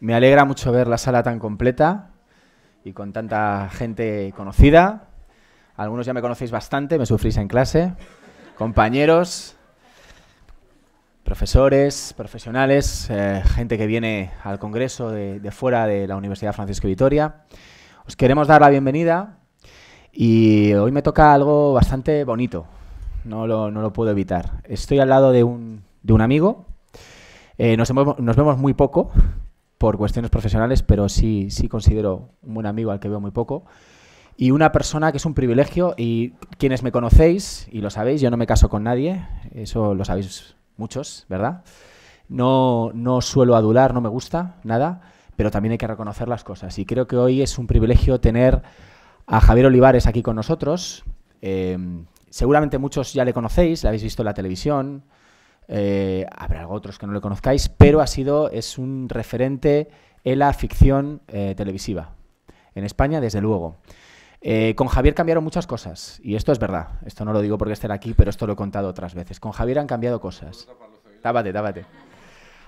Me alegra mucho ver la sala tan completa y con tanta gente conocida. Algunos ya me conocéis bastante, me sufrís en clase. Compañeros, profesores, profesionales, eh, gente que viene al Congreso de, fuera de la Universidad Francisco Vitoria. Os queremos dar la bienvenida y hoy me toca algo bastante bonito. No lo, puedo evitar. Estoy al lado de un, amigo. Eh, nos vemos muy poco, por cuestiones profesionales, pero sí, sí considero un buen amigo al que veo muy poco. Y una persona que es un privilegio y quienes me conocéis y lo sabéis, yo no me caso con nadie, eso lo sabéis muchos, ¿verdad? No, no suelo adular, no me gusta nada, pero también hay que reconocer las cosas. Y creo que hoy es un privilegio tener a Javier Olivares aquí con nosotros. Eh, seguramente muchos ya le conocéis, le habéis visto en la televisión, eh, habrá otros que no le conozcáis, pero ha sido, es un referente en la ficción eh, televisiva. En España, desde luego. Eh, con Javier cambiaron muchas cosas, y esto es verdad. Esto no lo digo porque esté aquí, pero esto lo he contado otras veces. Con Javier han cambiado cosas. Tápate, tápate.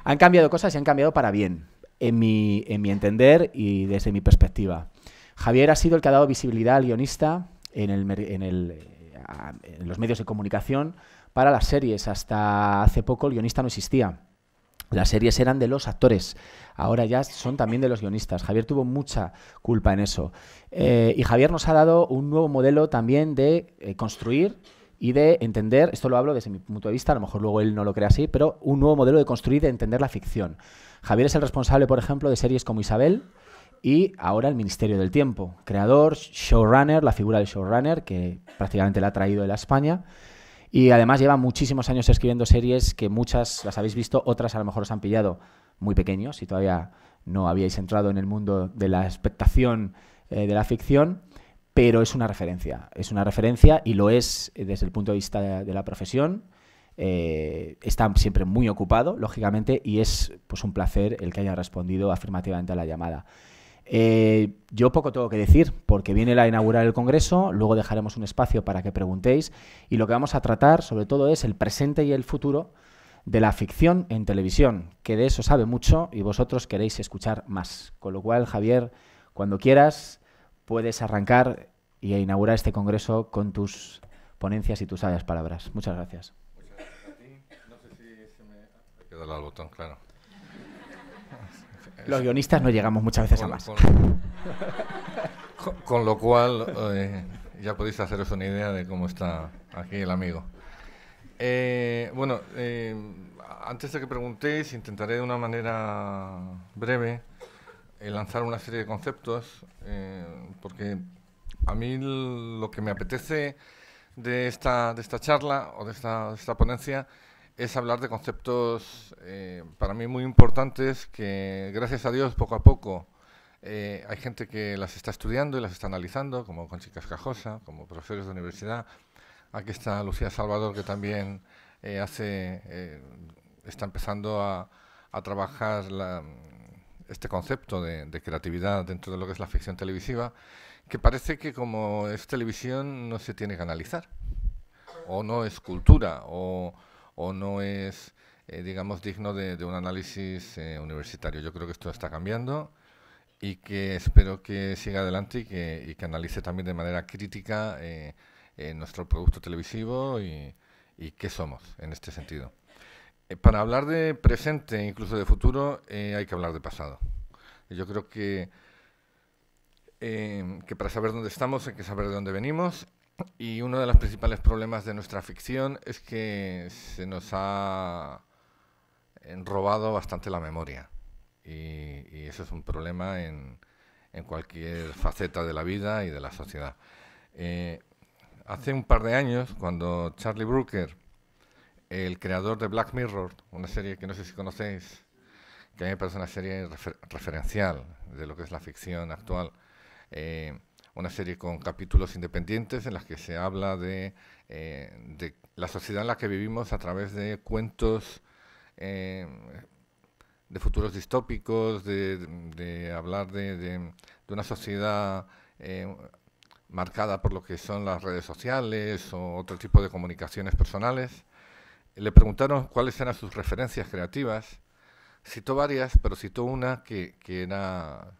Han cambiado cosas y han cambiado para bien, en mi, en mi entender y desde mi perspectiva. Javier ha sido el que ha dado visibilidad al guionista en, el, en, el, en los medios de comunicación, para las series. Hasta hace poco el guionista no existía. Las series eran de los actores, ahora ya son también de los guionistas. Javier tuvo mucha culpa en eso. Eh, y Javier nos ha dado un nuevo modelo también de eh, construir y de entender, esto lo hablo desde mi punto de vista, a lo mejor luego él no lo cree así, pero un nuevo modelo de construir, y de entender la ficción. Javier es el responsable, por ejemplo, de series como Isabel y ahora el Ministerio del Tiempo, creador, showrunner, la figura del showrunner que prácticamente la ha traído de la España. Y además lleva muchísimos años escribiendo series que muchas las habéis visto, otras a lo mejor os han pillado muy pequeños y todavía no habíais entrado en el mundo de la expectación eh, de la ficción, pero es una referencia, es una referencia y lo es eh, desde el punto de vista de, la profesión. Eh, está siempre muy ocupado, lógicamente, y es pues, un placer el que haya respondido afirmativamente a la llamada. Eh, yo poco tengo que decir, porque viene la inaugurar el Congreso, luego dejaremos un espacio para que preguntéis, y lo que vamos a tratar sobre todo es el presente y el futuro de la ficción en televisión, que de eso sabe mucho y vosotros queréis escuchar más. Con lo cual, Javier, cuando quieras, puedes arrancar y inaugurar este Congreso con tus ponencias y tus sabias palabras. Muchas gracias. Muchas gracias a ti. No sé si se me... botón, claro. Los guionistas no llegamos muchas veces a más. Con, lo cual, eh, ya podéis haceros una idea de cómo está aquí el amigo. Eh, bueno, eh, antes de que preguntéis, intentaré de una manera breve lanzar una serie de conceptos, porque a mí lo que me apetece de esta, de esta charla o de esta, de esta ponencia es hablar de conceptos eh, para mí muy importantes que, gracias a Dios, poco a poco eh, hay gente que las está estudiando y las está analizando, como Chicas Cajosa, como profesores de universidad. Aquí está Lucía Salvador, que también eh, hace, está empezando a, trabajar este concepto de, de creatividad dentro de lo que es la ficción televisiva, que parece que como es televisión no se tiene que analizar, o no es cultura, o o no es, eh, digamos, digno de, un análisis eh, universitario. Yo creo que esto está cambiando y que espero que siga adelante y que, analice también de manera crítica eh, nuestro producto televisivo y, qué somos en este sentido. para hablar de presente, e incluso de futuro, hay que hablar de pasado. Yo creo que... que para saber dónde estamos hay que saber de dónde venimos y uno de los principales problemas de nuestra ficción es que se nos ha robado bastante la memoria. Y, eso es un problema en, cualquier faceta de la vida y de la sociedad. Eh, hace un par de años, cuando Charlie Brooker, el creador de Black Mirror, una serie que no sé si conocéis, que a mí una serie referencial de lo que es la ficción actual, eh, una serie con capítulos independientes en las que se habla de, eh, la sociedad en la que vivimos a través de cuentos eh, de futuros distópicos, de, hablar de, una sociedad eh, marcada por lo que son las redes sociales o otro tipo de comunicaciones personales. Le preguntaron cuáles eran sus referencias creativas. Citó varias, pero citó una que era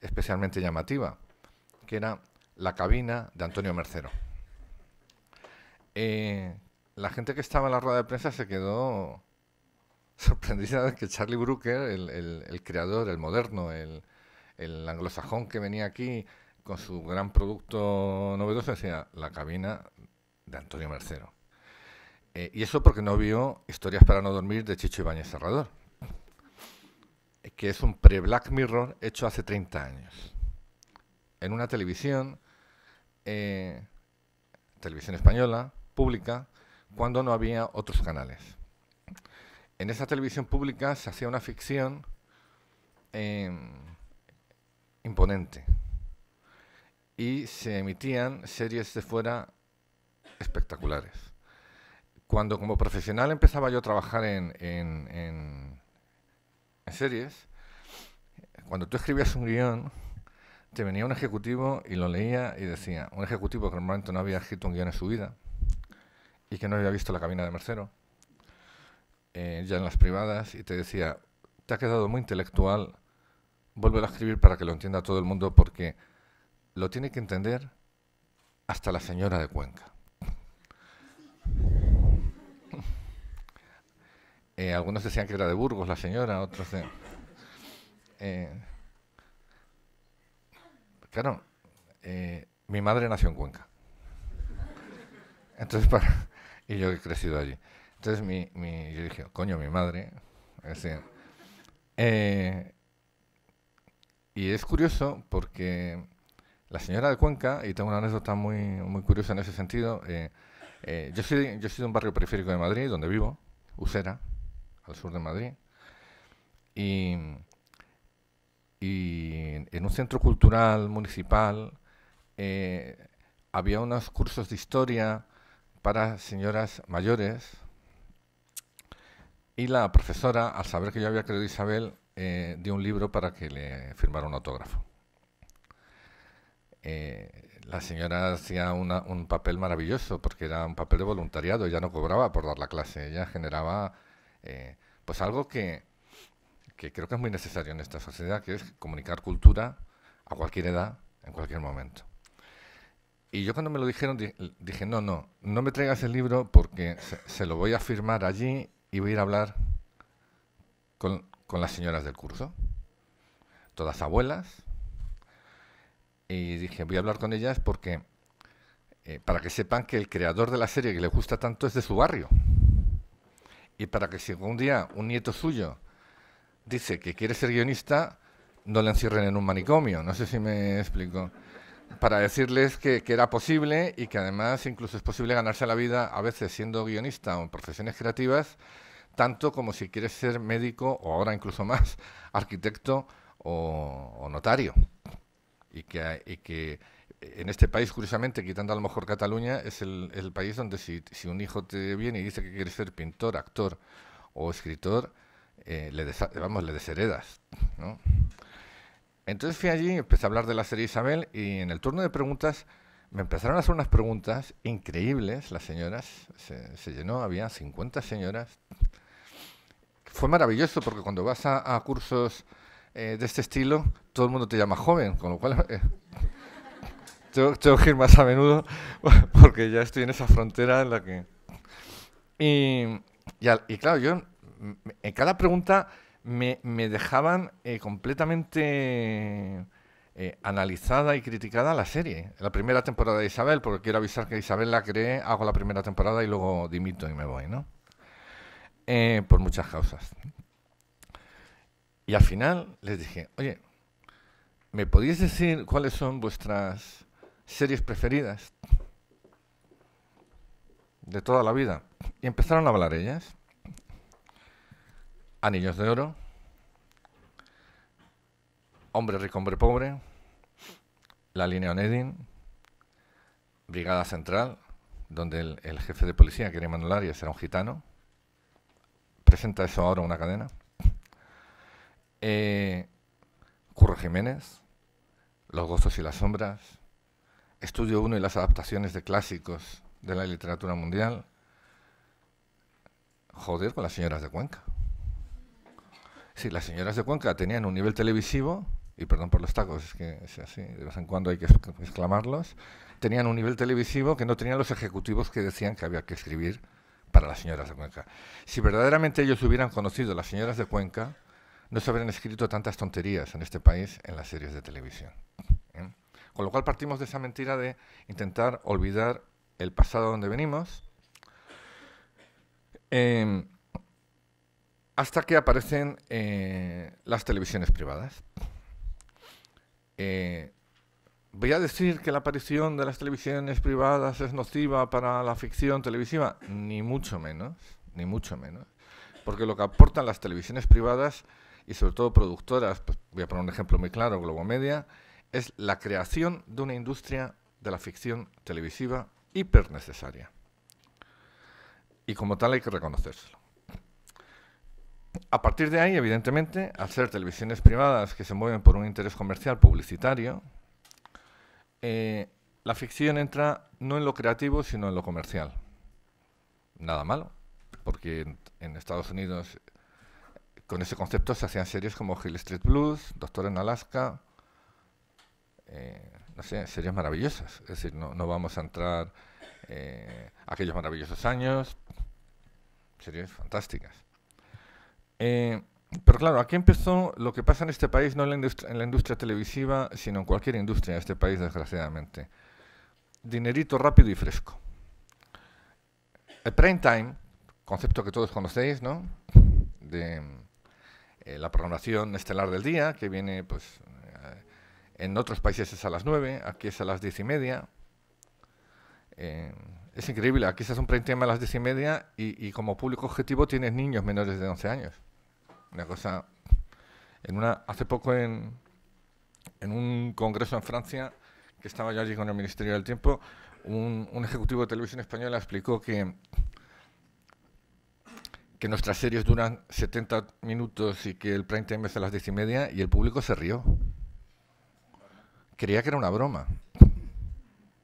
especialmente llamativa que era la cabina de Antonio Mercero. Eh, la gente que estaba en la rueda de prensa se quedó sorprendida de que Charlie Brooker, el, creador, el moderno, el, anglosajón que venía aquí con su gran producto novedoso, decía la cabina de Antonio Mercero. Eh, y eso porque no vio Historias para no dormir de Chicho Ibáñez Serrador, que es un pre-Black Mirror hecho hace 30 años en una televisión, eh, televisión española, pública, cuando no había otros canales. En esa televisión pública se hacía una ficción em, imponente y se emitían series de fuera espectaculares. Cuando como profesional empezaba yo a trabajar en, en, en, en series, cuando tú escribías un guión, este, venía un ejecutivo y lo leía y decía, un ejecutivo que normalmente no había escrito un guión en su vida y que no había visto la cabina de Mercero, eh, ya en las privadas, y te decía, te ha quedado muy intelectual, vuelve a escribir para que lo entienda todo el mundo porque lo tiene que entender hasta la señora de Cuenca. Eh, algunos decían que era de Burgos la señora, otros de... Eh, Claro, eh, mi madre nació en Cuenca. Entonces, para, y yo he crecido allí. Entonces, mi, mi yo dije, coño, mi madre. Eh, y es curioso porque la señora de Cuenca, y tengo una anécdota muy, muy curiosa en ese sentido, eh, yo, soy, yo soy de un barrio periférico de Madrid, donde vivo, Usera, al sur de Madrid, y y en un centro cultural municipal eh, había unos cursos de historia para señoras mayores y la profesora, al saber que yo había querido Isabel, eh, dio un libro para que le firmara un autógrafo. Eh, la señora hacía un papel maravilloso porque era un papel de voluntariado, ella no cobraba por dar la clase, ella generaba pues algo que, que creo que es muy necesario en esta sociedad, que es comunicar cultura a cualquier edad, en cualquier momento. Y yo cuando me lo dijeron dije, no, no, no me traigas el libro porque se, lo voy a firmar allí y voy a ir a hablar con, las señoras del curso, todas abuelas, y dije, voy a hablar con ellas porque, eh, para que sepan que el creador de la serie que les gusta tanto es de su barrio. Y para que si algún día un nieto suyo dice que quiere ser guionista, no le encierren en un manicomio. No sé si me explico. Para decirles que, era posible y que además incluso es posible ganarse la vida a veces siendo guionista o en profesiones creativas, tanto como si quieres ser médico o ahora incluso más arquitecto o, notario. Y que, eh, en este país, curiosamente, quitando a lo mejor Cataluña, es el, país donde si, si un hijo te viene y dice que quiere ser pintor, actor o escritor, eh, le, vamos, le desheredas. ¿no? Entonces fui allí, empecé a hablar de la serie Isabel y en el turno de preguntas me empezaron a hacer unas preguntas increíbles las señoras. Se, llenó, había 50 señoras. Fue maravilloso porque cuando vas a, cursos eh, de este estilo, todo el mundo te llama joven, con lo cual eh, tengo, que ir más a menudo porque ya estoy en esa frontera en la que... Y, y claro, yo en cada pregunta me, dejaban eh, completamente eh, analizada y criticada la serie. La primera temporada de Isabel, porque quiero avisar que Isabel la cree, hago la primera temporada y luego dimito y me voy, ¿no? Eh, por muchas causas. Y al final les dije, oye, ¿me podéis decir cuáles son vuestras series preferidas de toda la vida? Y empezaron a hablar ellas. Anillos de Oro, Hombre Rico, Hombre Pobre, La Línea Onedin, Brigada Central, donde el, jefe de policía, que era Arias, era un gitano. Presenta eso ahora una cadena. Eh, Curro Jiménez, Los Gozos y las Sombras, Estudio Uno y las adaptaciones de clásicos de la literatura mundial. Joder con las señoras de Cuenca. Sí, las señoras de Cuenca tenían un nivel televisivo, y perdón por los tacos, es que es así, de vez en cuando hay que exclamarlos, tenían un nivel televisivo que no tenían los ejecutivos que decían que había que escribir para las señoras de Cuenca. Si verdaderamente ellos hubieran conocido a las señoras de Cuenca, no se habrían escrito tantas tonterías en este país en las series de televisión. ¿eh? Con lo cual partimos de esa mentira de intentar olvidar el pasado donde venimos. Em, hasta que aparecen eh, las televisiones privadas. Eh, voy a decir que la aparición de las televisiones privadas es nociva para la ficción televisiva, ni mucho menos, ni mucho menos, porque lo que aportan las televisiones privadas y sobre todo productoras, pues, voy a poner un ejemplo muy claro, Globomedia, es la creación de una industria de la ficción televisiva hipernecesaria. Y como tal hay que reconocérselo. A partir de ahí, evidentemente, al ser televisiones privadas que se mueven por un interés comercial publicitario, eh, la ficción entra no en lo creativo, sino en lo comercial. Nada malo, porque en, Estados Unidos con ese concepto se hacían series como Hill Street Blues, Doctor en Alaska, eh, no sé, series maravillosas. Es decir, no, no vamos a entrar eh, aquellos maravillosos años, series fantásticas. Eh, pero claro, aquí empezó lo que pasa en este país, no en la, industria, televisiva, sino en cualquier industria en este país, desgraciadamente. Dinerito rápido y fresco. El prime time, concepto que todos conocéis, ¿no? De eh, la programación estelar del día, que viene, pues, eh, en otros países es a las 9, aquí es a las 10 y media. Eh, es increíble, aquí se hace un prime time a las 10 y media y, y como público objetivo tienes niños menores de 11 años. Una cosa. En una, hace poco en, un congreso en Francia, que estaba yo allí con el Ministerio del Tiempo, un, ejecutivo de televisión española explicó que, que nuestras series duran 70 minutos y que el prime time es a las 10 y media, y el público se rió. Creía que era una broma.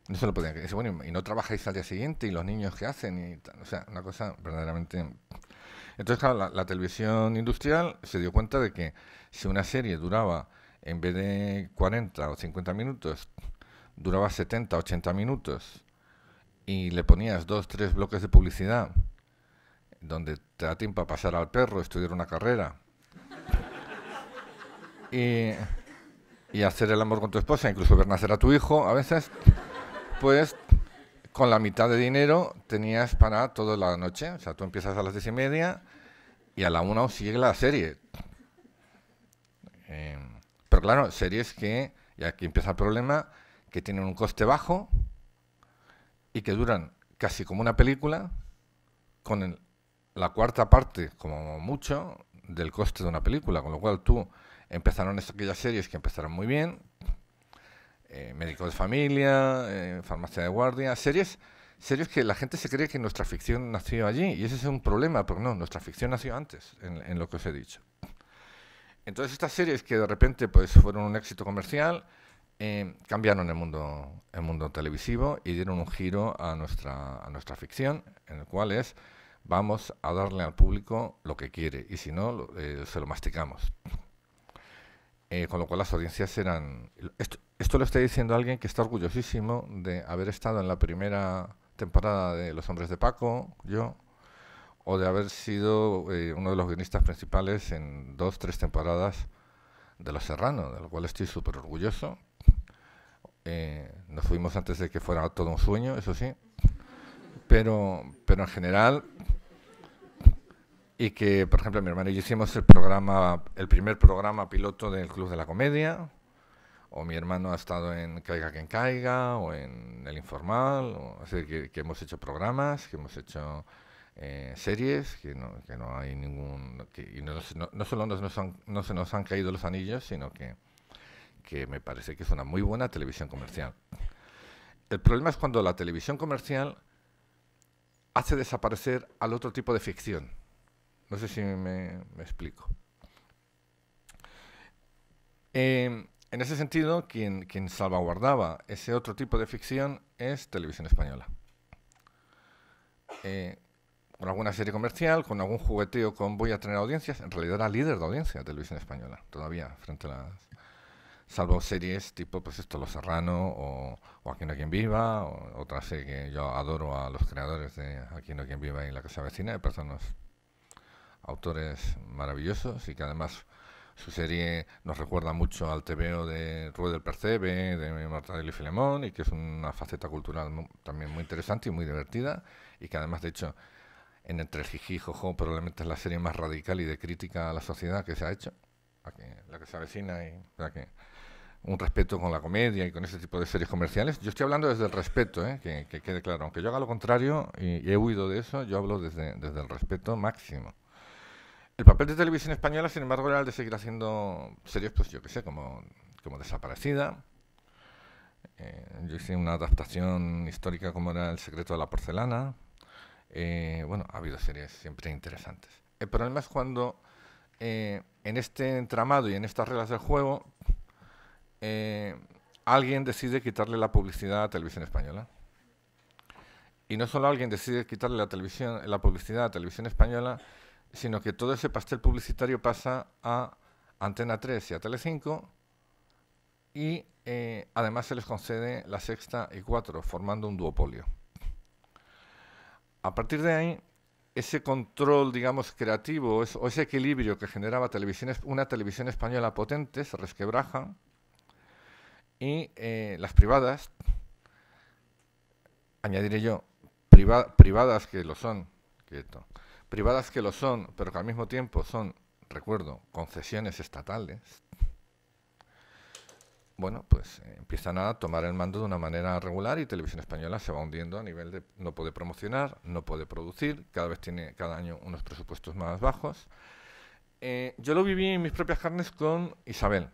No se lo podían creer. y no trabajáis al día siguiente, y los niños que hacen, y O sea, una cosa verdaderamente entonces, la, televisión industrial se dio cuenta de que si una serie duraba, en vez de 40 o 50 minutos, duraba 70, 80 minutos, y le ponías dos, tres bloques de publicidad, donde te da tiempo a pasar al perro, estudiar una carrera, y, y hacer el amor con tu esposa, incluso ver nacer a tu hijo, a veces, pues con la mitad de dinero tenías para toda la noche. O sea, tú empiezas a las diez y media y a la una sigue la serie. Eh, pero claro, series que, y aquí empieza el problema, que tienen un coste bajo y que duran casi como una película, con la cuarta parte, como mucho, del coste de una película. Con lo cual tú empezaron aquellas series que empezaron muy bien, eh, médico de familia, eh, farmacia de guardia, series, series que la gente se cree que nuestra ficción nació allí y ese es un problema, porque no, nuestra ficción nació antes, en, lo que os he dicho. Entonces estas series que de repente pues, fueron un éxito comercial, eh, cambiaron el mundo, el mundo televisivo y dieron un giro a nuestra, nuestra ficción, en el cual es vamos a darle al público lo que quiere y si no, eh, se lo masticamos. Eh, con lo cual las audiencias eran... Esto, esto, lo estoy diciendo alguien que está orgullosísimo de haber estado en la primera temporada de Los Hombres de Paco, yo, o de haber sido eh, uno de los guionistas principales en dos, tres temporadas de Los Serranos, de lo cual estoy súper orgulloso. Eh, nos fuimos antes de que fuera todo un sueño, eso sí. Pero, pero en general y que, por ejemplo, mi hermano y yo hicimos el programa, el primer programa piloto del Club de la Comedia, o mi hermano ha estado en Caiga quien caiga, o en El Informal, o, que, hemos hecho programas, que hemos hecho eh, series, que no, hay ningún, y no, no, solo no se nos han caído los anillos, sino que me parece que es una muy buena televisión comercial. El problema es cuando la televisión comercial hace desaparecer al otro tipo de ficción no sé si me, explico. Em, en ese sentido, quien, salvaguardaba ese otro tipo de ficción es Televisión Española. Eh, con alguna serie comercial, con algún jugueteo con voy a tener audiencias, en realidad era líder de audiencia Televisión Española, todavía, frente a las... Salvo series tipo, pues esto, lo Serrano o, o Aquí no hay quien viva, o otra serie que yo adoro a los creadores de Aquí no hay quien viva y La Casa Vecina, hay personas autores maravillosos y que además su serie nos recuerda mucho al TVO de Ruedel del Percebe, de Marta y Filemón, y que es una faceta cultural también muy interesante y muy divertida, y que además, de hecho, en Entre Jijí Jojo probablemente es la serie más radical y de crítica a la sociedad que se ha hecho, la que, se avecina, y que un respeto con la comedia y con ese tipo de series comerciales. Yo estoy hablando desde el respeto, ¿eh? que, quede claro. Aunque yo haga lo contrario y, he huido de eso, yo hablo desde, desde el respeto máximo. El papel de televisión española, sin embargo, era el de seguir haciendo series, pues yo qué sé, como, Desaparecida. Eh, yo hice una adaptación histórica como era El secreto de la porcelana. Eh, bueno, ha habido series siempre interesantes. El problema es cuando eh, en este entramado y en estas reglas del juego alguien decide quitarle la publicidad a Televisión Española. Y no solo alguien decide quitarle la, televisión, la publicidad a Televisión Española, sino que todo ese pastel publicitario pasa a Antena 3 y a Telecinco y eh, además se les concede la sexta y cuatro, formando un duopolio. A partir de ahí, ese control, digamos, creativo o ese equilibrio que generaba televisión, una televisión española potente se resquebraja y eh, las privadas, añadiré yo, privadas que lo son, quieto, privadas que lo son, pero que al mismo tiempo son, recuerdo, concesiones estatales, bueno, pues eh, empiezan a tomar el mando de una manera regular y Televisión Española se va hundiendo a nivel de no puede promocionar, no puede producir, cada vez tiene cada año unos presupuestos más bajos. Eh, yo lo viví en mis propias carnes con Isabel,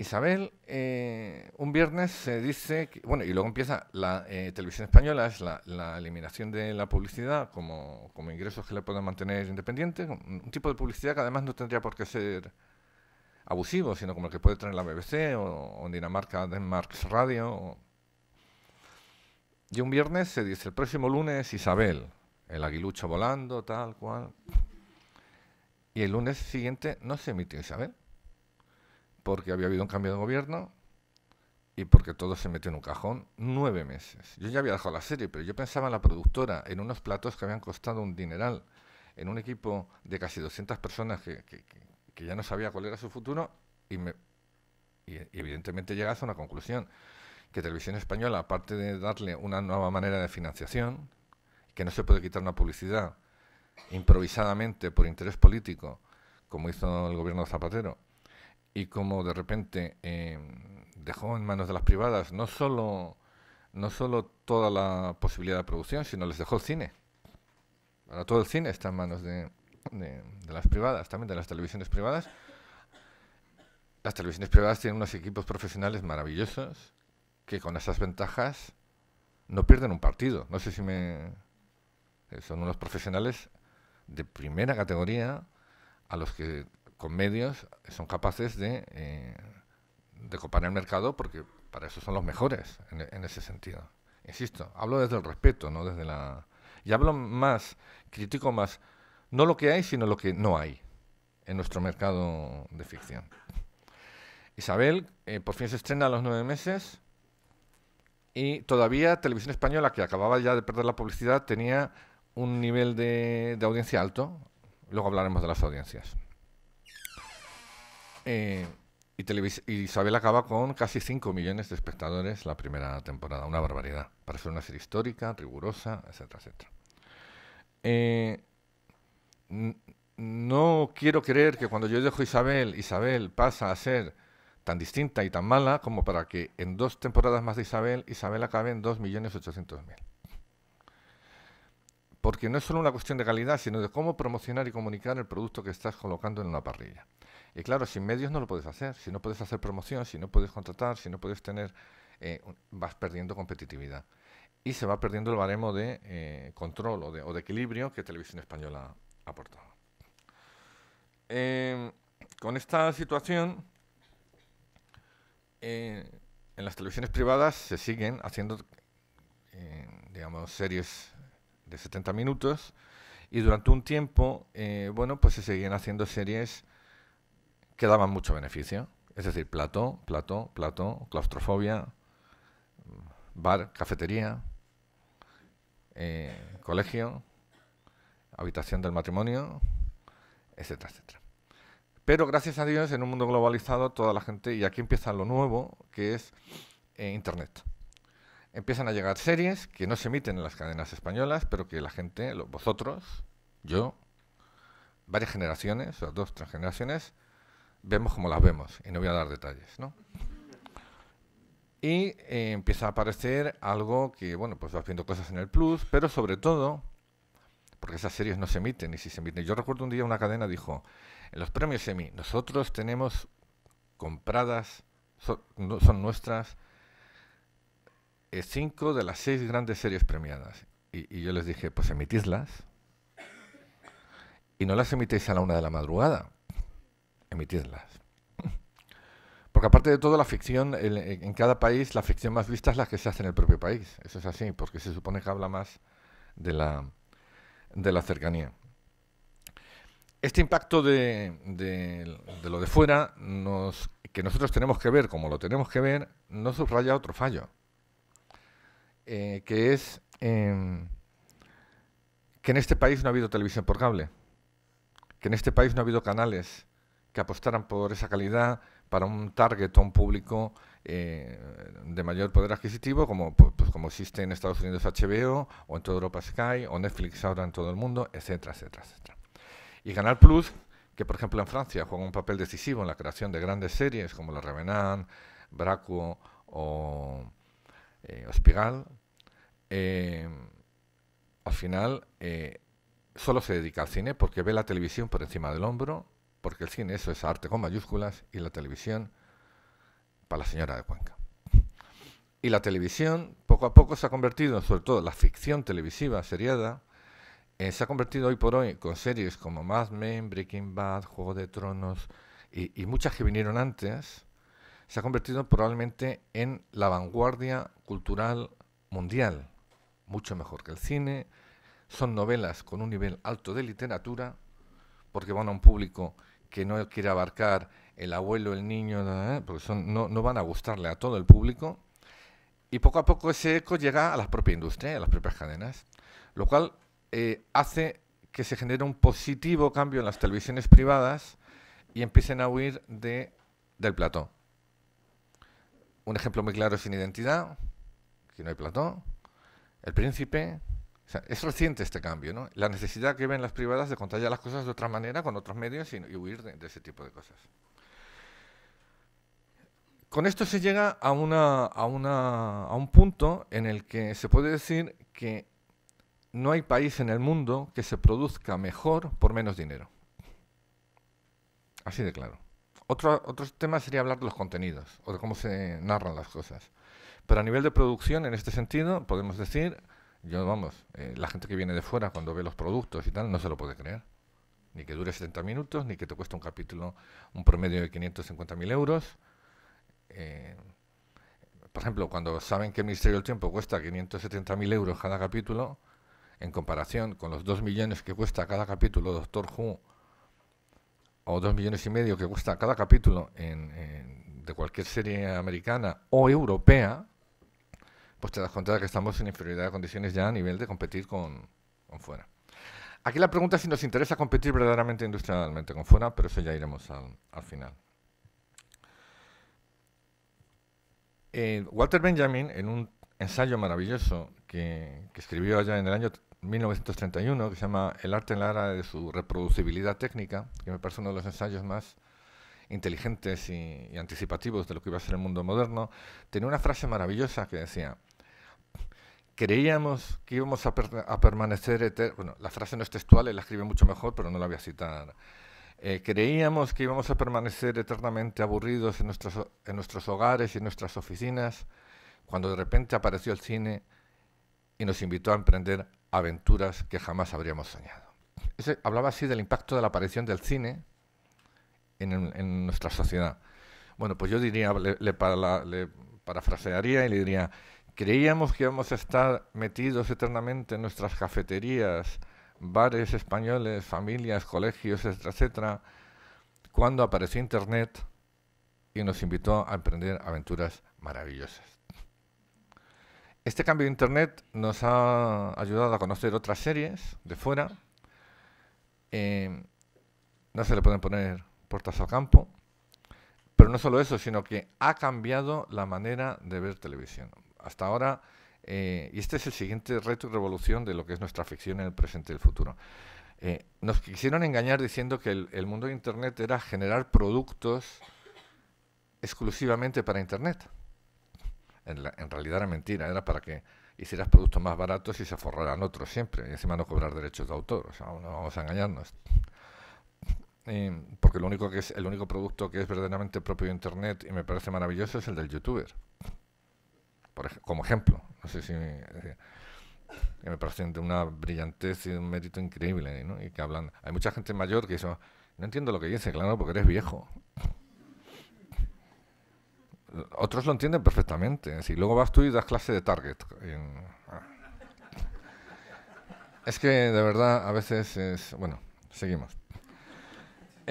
Isabel, eh, un viernes se dice, bueno, y luego empieza la eh, televisión española, es la, eliminación de la publicidad como, ingresos que le pueden mantener independiente un, tipo de publicidad que además no tendría por qué ser abusivo, sino como el que puede tener la BBC o, en Dinamarca Denmarks Radio. Y un viernes se dice, el próximo lunes Isabel, el aguilucho volando, tal cual. Y el lunes siguiente no se emitió Isabel porque había habido un cambio de gobierno y porque todo se metió en un cajón. Nueve meses. Yo ya había dejado la serie, pero yo pensaba en la productora, en unos platos que habían costado un dineral, en un equipo de casi 200 personas que, ya no sabía cuál era su futuro y, me, y, evidentemente llegas a una conclusión que Televisión Española, aparte de darle una nueva manera de financiación, que no se puede quitar una publicidad improvisadamente por interés político, como hizo el gobierno Zapatero, y como de repente em, dejó en manos de las privadas no solo, no solo toda la posibilidad de producción, sino les dejó el cine. Ahora todo el cine está en manos de, de las privadas, también de las televisiones privadas. Las televisiones privadas tienen unos equipos profesionales maravillosos que con esas ventajas no pierden un partido. No sé si me... Eh, son unos profesionales de primera categoría a los que con medios son capaces de, eh, de copar el mercado porque para eso son los mejores en, ese sentido. Insisto, hablo desde el respeto, no desde la... Y hablo más, critico más, no lo que hay, sino lo que no hay en nuestro mercado de ficción. Isabel eh, por fin se estrena a los nueve meses y todavía Televisión Española, que acababa ya de perder la publicidad, tenía un nivel de, de audiencia alto. Luego hablaremos de las audiencias. Eh, y, Isabel acaba con casi 5 millones de espectadores la primera temporada. Una barbaridad. Para ser una serie histórica, rigurosa, etcétera, etcétera. Eh, no quiero creer que cuando yo dejo Isabel, Isabel pasa a ser tan distinta y tan mala como para que en dos temporadas más de Isabel, Isabel acabe en 2.800.000. Porque no es solo una cuestión de calidad, sino de cómo promocionar y comunicar el producto que estás colocando en una parrilla. Y claro, sin medios no lo puedes hacer. Si no puedes hacer promoción, si no puedes contratar, si no puedes tener, eh, vas perdiendo competitividad. Y se va perdiendo el baremo de eh, control o de, equilibrio que Televisión Española ha aportado. Em, con esta situación, eh, en las televisiones privadas se siguen haciendo, digamos, series de 70 minutos y durante un tiempo, bueno, pues se siguen haciendo series que daban mucho beneficio. Es decir, plato, plato, plato, claustrofobia, bar, cafetería, eh, colegio, habitación del matrimonio, etcétera, etcétera. Pero gracias a Dios, en un mundo globalizado, toda la gente, y aquí empieza lo nuevo, que es eh, Internet. Empiezan a llegar series que no se emiten en las cadenas españolas, pero que la gente, vosotros, yo, varias generaciones, o dos, tres generaciones, vemos como las vemos, y no voy a dar detalles, ¿no? Y eh, empieza a aparecer algo que, bueno, pues va haciendo cosas en el Plus, pero sobre todo, porque esas series no se emiten, y si se emiten... Yo recuerdo un día una cadena dijo, en los premios Emmy, nosotros tenemos compradas, son, nuestras, eh, cinco de las seis grandes series premiadas. Y, yo les dije, pues emitidlas, y no las emitéis a la una de la madrugada, emitirlas, Porque aparte de todo, la ficción, en, cada país, la ficción más vista es la que se hace en el propio país. Eso es así, porque se supone que habla más de la, de la cercanía. Este impacto de, lo de fuera, nos, que nosotros tenemos que ver como lo tenemos que ver, no subraya otro fallo, eh, que es em, que en este país no ha habido televisión por cable, que en este país no ha habido canales que apostaran por esa calidad para un target o un público eh, de mayor poder adquisitivo, como, pues, pues, como existe en Estados Unidos HBO, o en toda Europa Sky, o Netflix ahora en todo el mundo, etcétera, etcétera, etcétera. Y Canal Plus, que por ejemplo en Francia juega un papel decisivo en la creación de grandes series como La Revenant, Braco o eh, eh al final eh, solo se dedica al cine porque ve la televisión por encima del hombro porque el cine eso es arte con mayúsculas y la televisión para la señora de Cuenca. Y la televisión poco a poco se ha convertido, sobre todo la ficción televisiva seriada, eh, se ha convertido hoy por hoy con series como Mad Men, Breaking Bad, Juego de Tronos y, y muchas que vinieron antes, se ha convertido probablemente en la vanguardia cultural mundial, mucho mejor que el cine. Son novelas con un nivel alto de literatura, porque van a un público que no quiere abarcar el abuelo, el niño, porque no, van a gustarle a todo el público. Y poco a poco ese eco llega a la propia industria, a las propias cadenas, lo cual eh, hace que se genere un positivo cambio en las televisiones privadas y empiecen a huir de, del plató. Un ejemplo muy claro sin identidad, que no hay plató. El príncipe, es reciente este cambio, ¿no? La necesidad que ven las privadas de contar ya las cosas de otra manera, con otros medios y, huir de, ese tipo de cosas. Con esto se llega a, una, a, un punto en el que se puede decir que no hay país en el mundo que se produzca mejor por menos dinero. Así de claro. Otro, otro, tema sería hablar de los contenidos o de cómo se narran las cosas. Pero a nivel de producción, en este sentido, podemos decir yo, vamos, eh, la gente que viene de fuera cuando ve los productos y tal no se lo puede creer. Ni que dure 70 minutos, ni que te cueste un capítulo, un promedio de 550.000 euros. Eh, por ejemplo, cuando saben que el Ministerio del Tiempo cuesta 570.000 euros cada capítulo, en comparación con los 2 millones que cuesta cada capítulo Doctor Who, o 2 millones y medio que cuesta cada capítulo en, de cualquier serie americana o europea, pues te das cuenta de que estamos en inferioridad de condiciones ya a nivel de competir con, con fuera. Aquí la pregunta es si nos interesa competir verdaderamente industrialmente con fuera, pero eso ya iremos al, final. Eh, Walter Benjamin, en un ensayo maravilloso que, escribió allá en el año 1931, que se llama El arte en la era de su reproducibilidad técnica, que me parece uno de los ensayos más inteligentes y, y anticipativos de lo que iba a ser el mundo moderno, tenía una frase maravillosa que decía, creíamos que íbamos a, permanecer Bueno, la frase no es textual, él la escribe mucho mejor, pero no la voy a citar. Eh, creíamos que íbamos a permanecer eternamente aburridos en nuestros, en nuestros hogares y en nuestras oficinas, cuando de repente apareció el cine y nos invitó a emprender aventuras que jamás habríamos soñado. Ese, hablaba así del impacto de la aparición del cine en, en nuestra sociedad. Bueno, pues yo diría, para le parafrasearía y le diría, Creíamos que íbamos a estar metidos eternamente en nuestras cafeterías, bares españoles, familias, colegios, etcétera, etcétera, cuando apareció Internet y nos invitó a emprender aventuras maravillosas. Este cambio de Internet nos ha ayudado a conocer otras series de fuera. Em, no se le pueden poner puertas al campo. Pero no solo eso, sino que ha cambiado la manera de ver televisión hasta ahora, eh, y este es el siguiente reto y revolución de lo que es nuestra ficción en el presente y el futuro. Eh, nos quisieron engañar diciendo que el, mundo de Internet era generar productos exclusivamente para Internet. En, realidad era mentira, era para que hicieras productos más baratos y se forraran otros siempre, y encima no cobrar derechos de autor, o sea, no vamos a engañarnos. Eh, porque lo único que es, el único producto que es verdaderamente propio de Internet y me parece maravilloso es el del youtuber como ejemplo. No sé si me, parece una brillantez y un mérito increíble, Y que hablan. Hay mucha gente mayor que dice, no entiendo lo que dice, claro, porque eres viejo. Otros lo entienden perfectamente. Si luego vas tú y das clase de target. Ah. Es que de verdad a veces es. Bueno, seguimos.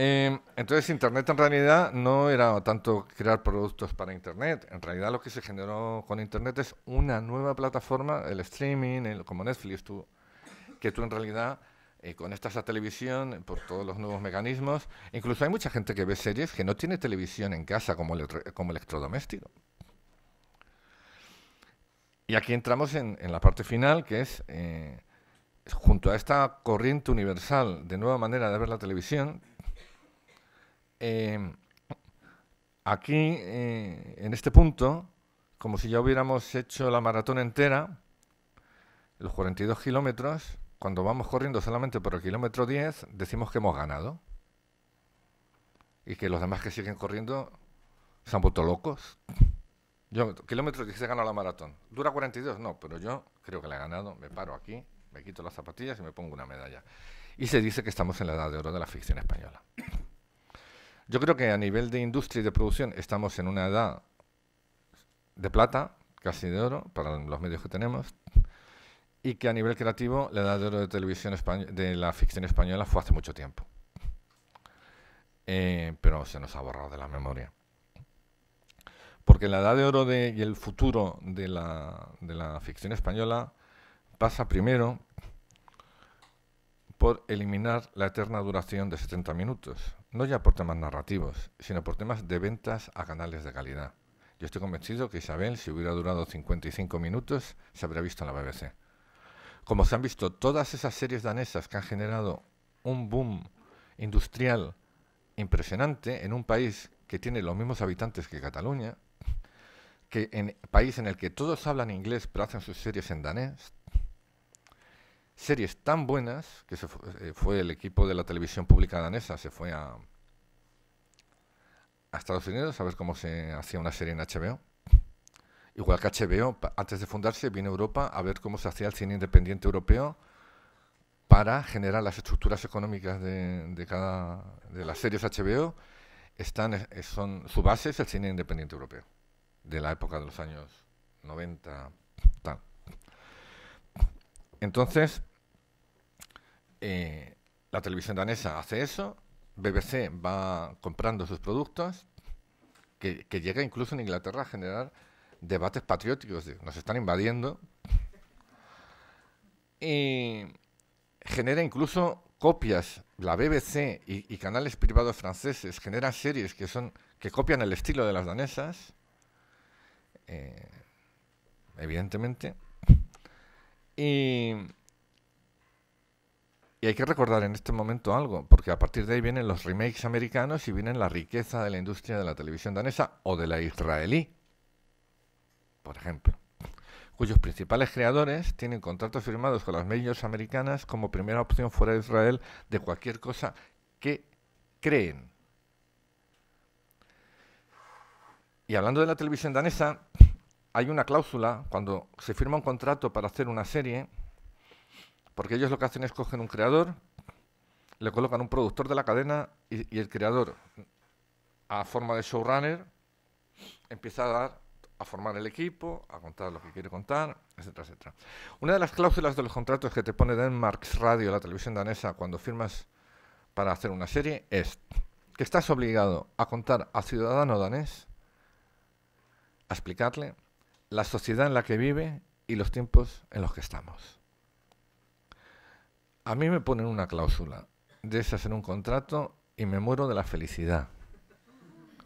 Em, entonces, Internet en realidad no era tanto crear productos para Internet. En realidad, lo que se generó con Internet es una nueva plataforma, el streaming, como Netflix, tú, que tú en realidad eh, conectas a televisión por todos los nuevos mecanismos. Incluso hay mucha gente que ve series que no tiene televisión en casa como, el, como electrodoméstico. Y aquí entramos en, la parte final, que es, eh, junto a esta corriente universal de nueva manera de ver la televisión, Em, aquí, eh, en este punto, como si ya hubiéramos hecho la maratón entera, los 42 kilómetros, cuando vamos corriendo solamente por el kilómetro 10, decimos que hemos ganado. Y que los demás que siguen corriendo se han vuelto locos. Yo, kilómetro 10 he ganado la maratón. ¿Dura 42? No, pero yo creo que la he ganado. Me paro aquí, me quito las zapatillas y me pongo una medalla. Y se dice que estamos en la edad de oro de la ficción española. Yo creo que a nivel de industria y de producción estamos en una edad de plata, casi de oro, para los medios que tenemos, y que a nivel creativo la edad de oro de, televisión de la ficción española fue hace mucho tiempo. Eh, pero se nos ha borrado de la memoria. Porque la edad de oro de, y el futuro de la, de la ficción española pasa primero por eliminar la eterna duración de 70 minutos, no ya por temas narrativos, sino por temas de ventas a canales de calidad. Yo estoy convencido que Isabel, si hubiera durado 55 minutos, se habría visto en la BBC. Como se han visto todas esas series danesas que han generado un boom industrial impresionante en un país que tiene los mismos habitantes que Cataluña, que en país en el que todos hablan inglés pero hacen sus series en danés, series tan buenas que eh, fue, el equipo de la televisión pública danesa, se fue a, Estados Unidos a ver cómo se hacía una serie en HBO. Igual que HBO, antes de fundarse, vino a Europa a ver cómo se hacía el cine independiente europeo para generar las estructuras económicas de, cada de las series HBO. Están, eh, son, su base es el cine independiente europeo, de la época de los años 90, Entonces, eh, la televisión danesa hace eso, BBC va comprando sus productos, que, llega incluso en Inglaterra a generar debates patrióticos, nos están invadiendo, y genera incluso copias, la BBC y, canales privados franceses generan series que, son, que copian el estilo de las danesas, eh, evidentemente, y y hay que recordar en este momento algo, porque a partir de ahí vienen los remakes americanos y vienen la riqueza de la industria de la televisión danesa o de la israelí, por ejemplo, cuyos principales creadores tienen contratos firmados con las medios americanas como primera opción fuera de Israel de cualquier cosa que creen. Y hablando de la televisión danesa, hay una cláusula cuando se firma un contrato para hacer una serie porque ellos lo que hacen es cogen un creador, le colocan un productor de la cadena y, el creador, a forma de showrunner, empieza a dar a formar el equipo, a contar lo que quiere contar, etcétera, etcétera. Una de las cláusulas de los contratos que te pone Denmarks Radio, la televisión danesa, cuando firmas para hacer una serie es que estás obligado a contar al ciudadano danés, a explicarle la sociedad en la que vive y los tiempos en los que estamos. A mí me ponen una cláusula de hacer un contrato y me muero de la felicidad.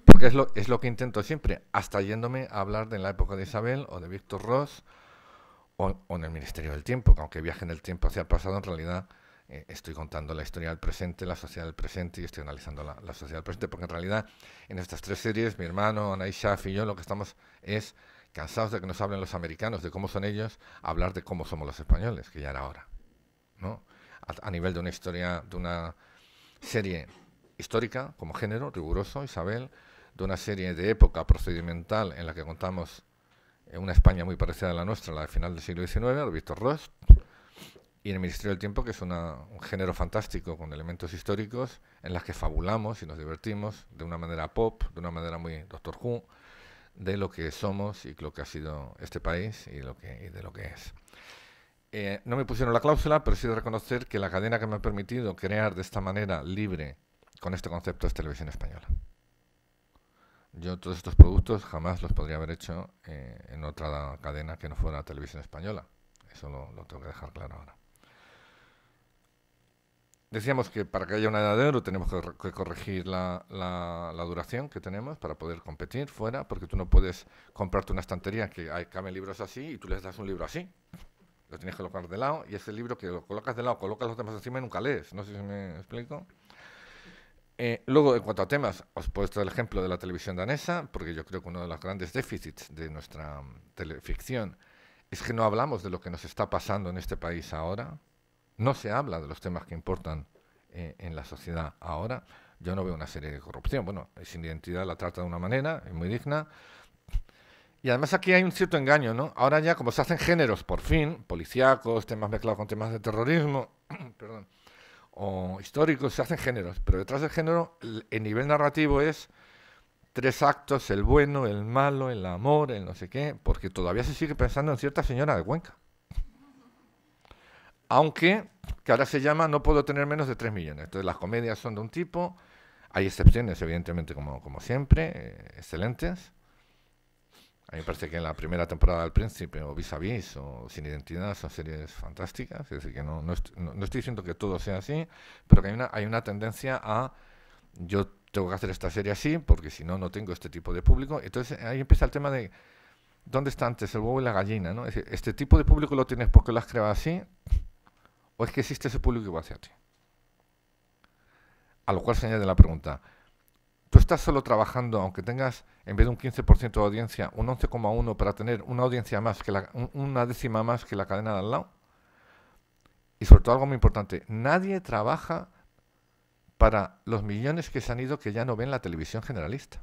Porque es lo, es lo que intento siempre, hasta yéndome a hablar de la época de Isabel o de Víctor Ross o, en el Ministerio del Tiempo, que aunque viaje en tiempo hacia el pasado, en realidad eh, estoy contando la historia del presente, la sociedad del presente y estoy analizando la, sociedad del presente, porque en realidad en estas tres series, mi hermano, Anaí Shaf y yo, lo que estamos es cansados de que nos hablen los americanos de cómo son ellos, hablar de cómo somos los españoles, que ya era hora. ¿no? a, nivel de una historia, de una serie histórica como género, riguroso, Isabel, de una serie de época procedimental en la que contamos eh, una España muy parecida a la nuestra, la de final del siglo XIX, de Víctor Ross, y en el Ministerio del Tiempo, que es un género fantástico con elementos históricos en las que fabulamos y nos divertimos de una manera pop, de una manera muy Doctor Who, de lo que somos y lo que ha sido este país y, lo que, y de lo que es. Eh, no me pusieron la cláusula, pero sí de reconocer que la cadena que me ha permitido crear de esta manera libre con este concepto es Televisión Española. Yo todos estos productos jamás los podría haber hecho eh, en otra cadena que no fuera Televisión Española. Eso lo, tengo que dejar claro ahora. Decíamos que para que haya una edad de oro tenemos que, corregir la, duración que tenemos para poder competir fuera, porque tú no puedes comprarte una estantería que hay, libros así y tú les das un libro así lo tienes que colocar de lado y ese libro que lo colocas de lado, colocas los temas encima y nunca lees. No sé si me explico. Eh, luego, en cuanto a temas, os he puesto el ejemplo de la televisión danesa, porque yo creo que uno de los grandes déficits de nuestra mm, teleficción es que no hablamos de lo que nos está pasando en este país ahora. No se habla de los temas que importan eh, en la sociedad ahora. Yo no veo una serie de corrupción. Bueno, sin identidad la trata de una manera, es muy digna. Y además aquí hay un cierto engaño, ¿no? Ahora ya como se hacen géneros, por fin, policíacos, temas mezclados con temas de terrorismo, perdón, o históricos, se hacen géneros. Pero detrás del género, el, nivel narrativo es tres actos, el bueno, el malo, el amor, el no sé qué, porque todavía se sigue pensando en cierta señora de Cuenca. Aunque, que ahora se llama No puedo tener menos de tres millones. Entonces las comedias son de un tipo, hay excepciones, evidentemente, como, como siempre, eh, excelentes. A mí me parece que en la primera temporada del Príncipe o Vis a Vis o Sin Identidad son series fantásticas. Es decir, que no, no, estoy diciendo que todo sea así, pero que hay una, hay una tendencia a yo tengo que hacer esta serie así porque si no, no tengo este tipo de público. Entonces ahí empieza el tema de dónde está antes el huevo y la gallina. ¿Este tipo de público lo tienes porque lo has creado así o es que existe ese público igual hacia ti? A lo cual se añade la pregunta, tú estás solo trabajando, aunque tengas en vez de un 15% de audiencia, un 11,1% para tener una audiencia más, que una décima más que la cadena de al lado. Y sobre todo algo muy importante, nadie trabaja para los millones que se han ido que ya no ven la televisión generalista.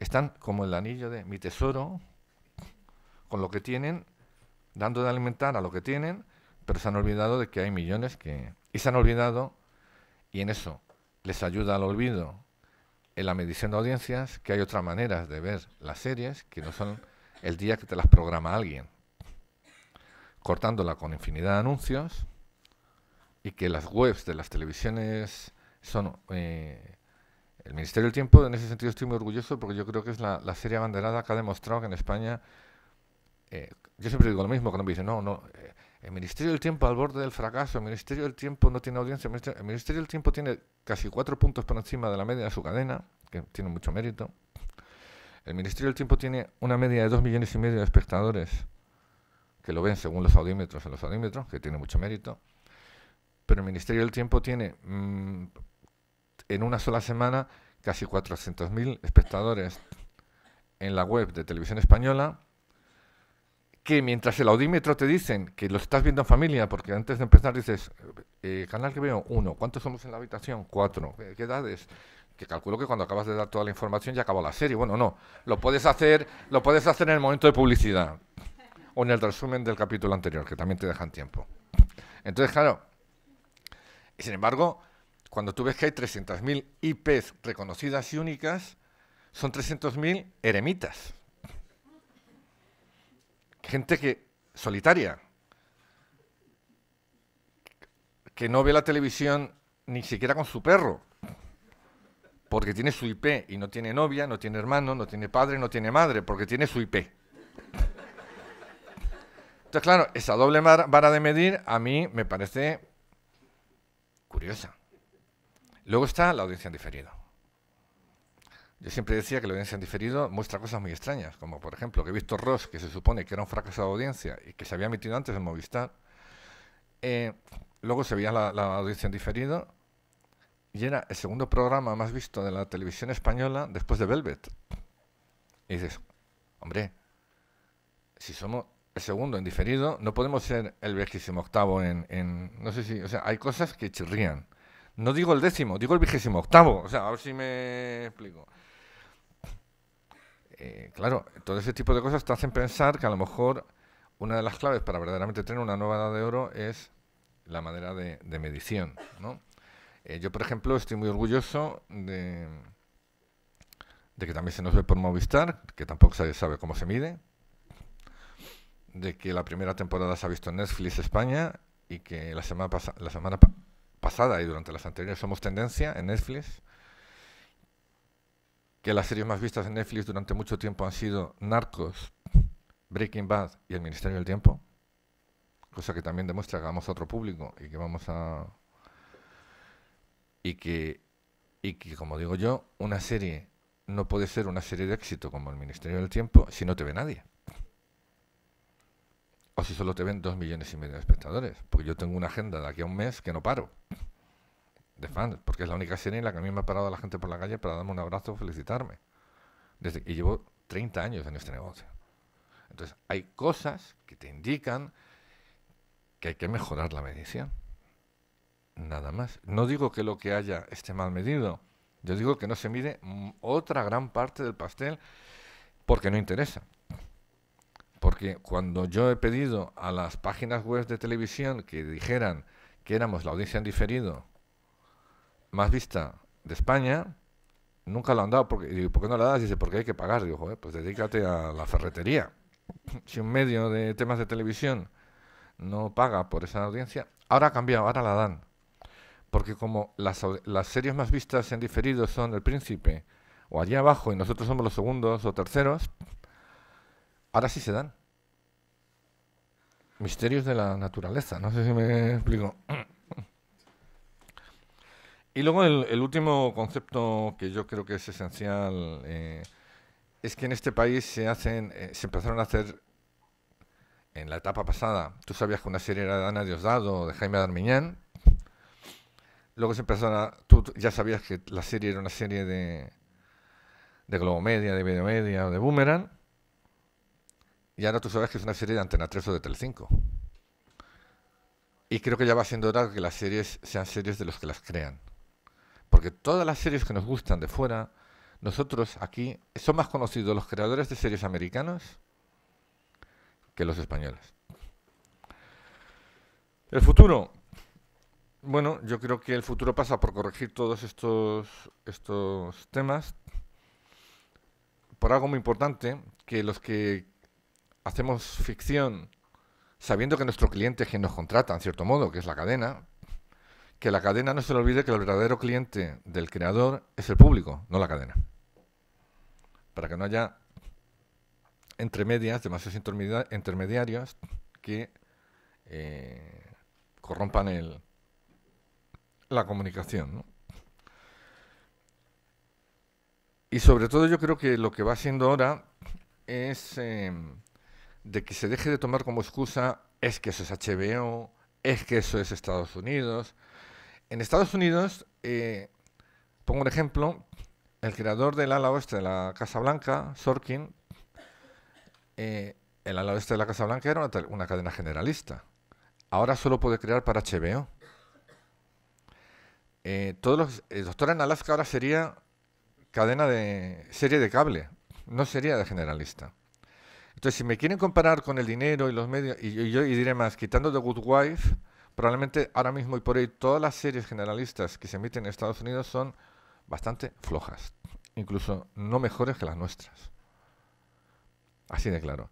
Están como el anillo de mi tesoro, con lo que tienen, dando de alimentar a lo que tienen, pero se han olvidado de que hay millones que... Y se han olvidado, y en eso les ayuda al olvido en la medición de audiencias que hay otras maneras de ver las series que no son el día que te las programa alguien, cortándola con infinidad de anuncios y que las webs de las televisiones son... Eh, el Ministerio del Tiempo, en ese sentido estoy muy orgulloso porque yo creo que es la, serie abanderada que ha demostrado que en España... Eh, yo siempre digo lo mismo cuando me dicen, no, no, eh, el Ministerio del Tiempo al borde del fracaso, el Ministerio del Tiempo no tiene audiencia, el Ministerio, del Tiempo tiene casi cuatro puntos por encima de la media de su cadena, que tiene mucho mérito. El Ministerio del Tiempo tiene una media de dos millones y medio de espectadores que lo ven según los audímetros en los audímetros, que tiene mucho mérito. Pero el Ministerio del Tiempo tiene mm, en una sola semana casi 400.000 espectadores en la web de Televisión Española que mientras el audímetro te dicen que lo estás viendo en familia, porque antes de empezar dices, eh, canal que veo, uno, ¿cuántos somos en la habitación? Cuatro, ¿qué edades? Que calculo que cuando acabas de dar toda la información ya acabó la serie. Bueno, no, lo puedes hacer, lo puedes hacer en el momento de publicidad o en el resumen del capítulo anterior, que también te dejan tiempo. Entonces, claro, sin embargo, cuando tú ves que hay 300.000 IPs reconocidas y únicas, son 300.000 eremitas. Gente que solitaria, que no ve la televisión ni siquiera con su perro, porque tiene su IP y no tiene novia, no tiene hermano, no tiene padre, no tiene madre, porque tiene su IP. Entonces, claro, esa doble vara de medir a mí me parece curiosa. Luego está la audiencia diferida. Yo siempre decía que la audiencia en diferido muestra cosas muy extrañas, como por ejemplo que he visto Ross, que se supone que era un fracaso de audiencia y que se había emitido antes en Movistar, eh, luego se veía la, audiencia en diferido y era el segundo programa más visto de la televisión española después de Velvet. Y dices, hombre, si somos el segundo en diferido, no podemos ser el vigésimo octavo en, en, No sé si... O sea, hay cosas que chirrían. No digo el décimo, digo el vigésimo octavo. O sea, a ver si me explico. Eh, claro, todo ese tipo de cosas te hacen pensar que a lo mejor una de las claves para verdaderamente tener una nueva edad de oro es la manera de, medición. ¿no? Eh, yo, por ejemplo, estoy muy orgulloso de, que también se nos ve por Movistar, que tampoco se sabe cómo se mide, de que la primera temporada se ha visto en Netflix España y que la semana, la semana pasada y durante las anteriores somos tendencia en Netflix que las series más vistas en Netflix durante mucho tiempo han sido Narcos, Breaking Bad y El Ministerio del Tiempo, cosa que también demuestra que vamos a otro público y que vamos a... Y que, y que, como digo yo, una serie no puede ser una serie de éxito como El Ministerio del Tiempo si no te ve nadie. O si solo te ven dos millones y medio de espectadores. Porque yo tengo una agenda de aquí a un mes que no paro de fans, porque es la única serie en la que a mí me ha parado la gente por la calle para darme un abrazo o felicitarme. Desde, y llevo 30 años en este negocio. Entonces, hay cosas que te indican que hay que mejorar la medición. Nada más. No digo que lo que haya esté mal medido. Yo digo que no se mide mm, otra gran parte del pastel porque no interesa. Porque cuando yo he pedido a las páginas web de televisión que dijeran que éramos la audiencia en diferido más vista de España, nunca lo han dado. Porque, ¿Por qué no la das? Dice, porque hay que pagar. Digo, joder, pues dedícate a la ferretería. Si un medio de temas de televisión no paga por esa audiencia, ahora ha cambiado, ahora la dan. Porque como las, las series más vistas se han diferido son El Príncipe o Allí Abajo y nosotros somos los segundos o terceros, ahora sí se dan. Misterios de la naturaleza, no sé si me explico. Y luego el, último concepto que yo creo que es esencial eh, es que en este país se hacen, eh, se empezaron a hacer en la etapa pasada. Tú sabías que una serie era de Ana Diosdado, de Jaime Darmiñán. Luego se empezaron tú ya sabías que la serie era una serie de de Globomedia, de Videomedia o de Boomerang. Y ahora tú sabes que es una serie de Antena 3 o de Telecinco. Y creo que ya va siendo hora que las series sean series de los que las crean. Porque todas las series que nos gustan de fuera, nosotros aquí son más conocidos los creadores de series americanos que los españoles. El futuro. Bueno, yo creo que el futuro pasa por corregir todos estos, estos temas, por algo muy importante, que los que hacemos ficción, sabiendo que nuestro cliente es quien nos contrata, en cierto modo, que es la cadena, que la cadena no se le olvide que el verdadero cliente del creador es el público, no la cadena. Para que no haya entre demasiados intermediarios que eh, corrompan la comunicación. Y sobre todo yo creo que lo que va siendo ahora es em, de que se deje de tomar como excusa es que eso es HBO, es que eso es Estados Unidos, en Estados Unidos, eh, pongo un ejemplo, el creador del ala oeste de la Casa Blanca, Sorkin, eh, el ala oeste de la Casa Blanca era una, cadena generalista. Ahora solo puede crear para HBO. Eh, todos los en Alaska ahora sería cadena de serie de cable, no sería de generalista. Entonces, si me quieren comparar con el dinero y los medios, y, yo diré más, quitando The Good Wife, probablemente ahora mismo y por ahí todas las series generalistas que se emiten en Estados Unidos son bastante flojas, incluso no mejores que las nuestras. Así de claro.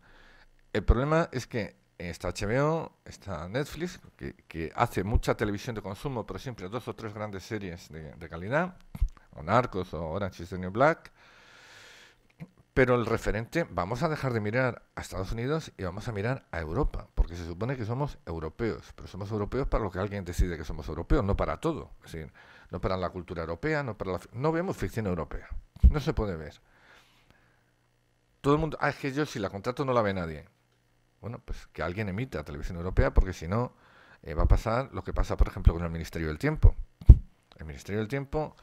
El problema es que está HBO, está Netflix, que, hace mucha televisión de consumo, pero siempre dos o tres grandes series de, de calidad, o Narcos o Orange is the New Black, pero el referente, vamos a dejar de mirar a Estados Unidos y vamos a mirar a Europa, porque se supone que somos europeos, pero somos europeos para lo que alguien decide que somos europeos, no para todo. Es decir, no para la cultura europea, no para no vemos ficción europea, no se puede ver. Todo el mundo, ah, es que yo si la contrato no la ve nadie. Bueno, pues que alguien emita televisión europea, porque si no eh, va a pasar lo que pasa, por ejemplo, con el Ministerio del Tiempo. El Ministerio del Tiempo,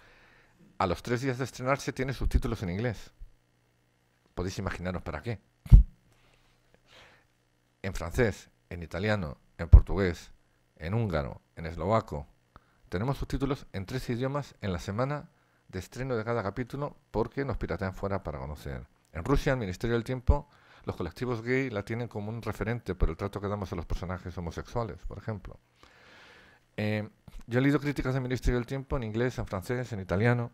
a los tres días de estrenarse, tiene subtítulos en inglés Podéis imaginaros para qué. En francés, en italiano, en portugués, en húngaro, en eslovaco. Tenemos subtítulos en tres idiomas en la semana de estreno de cada capítulo porque nos piratean fuera para conocer. En Rusia, el Ministerio del Tiempo, los colectivos gay la tienen como un referente por el trato que damos a los personajes homosexuales, por ejemplo. Eh, yo he leído críticas del Ministerio del Tiempo en inglés, en francés, en italiano.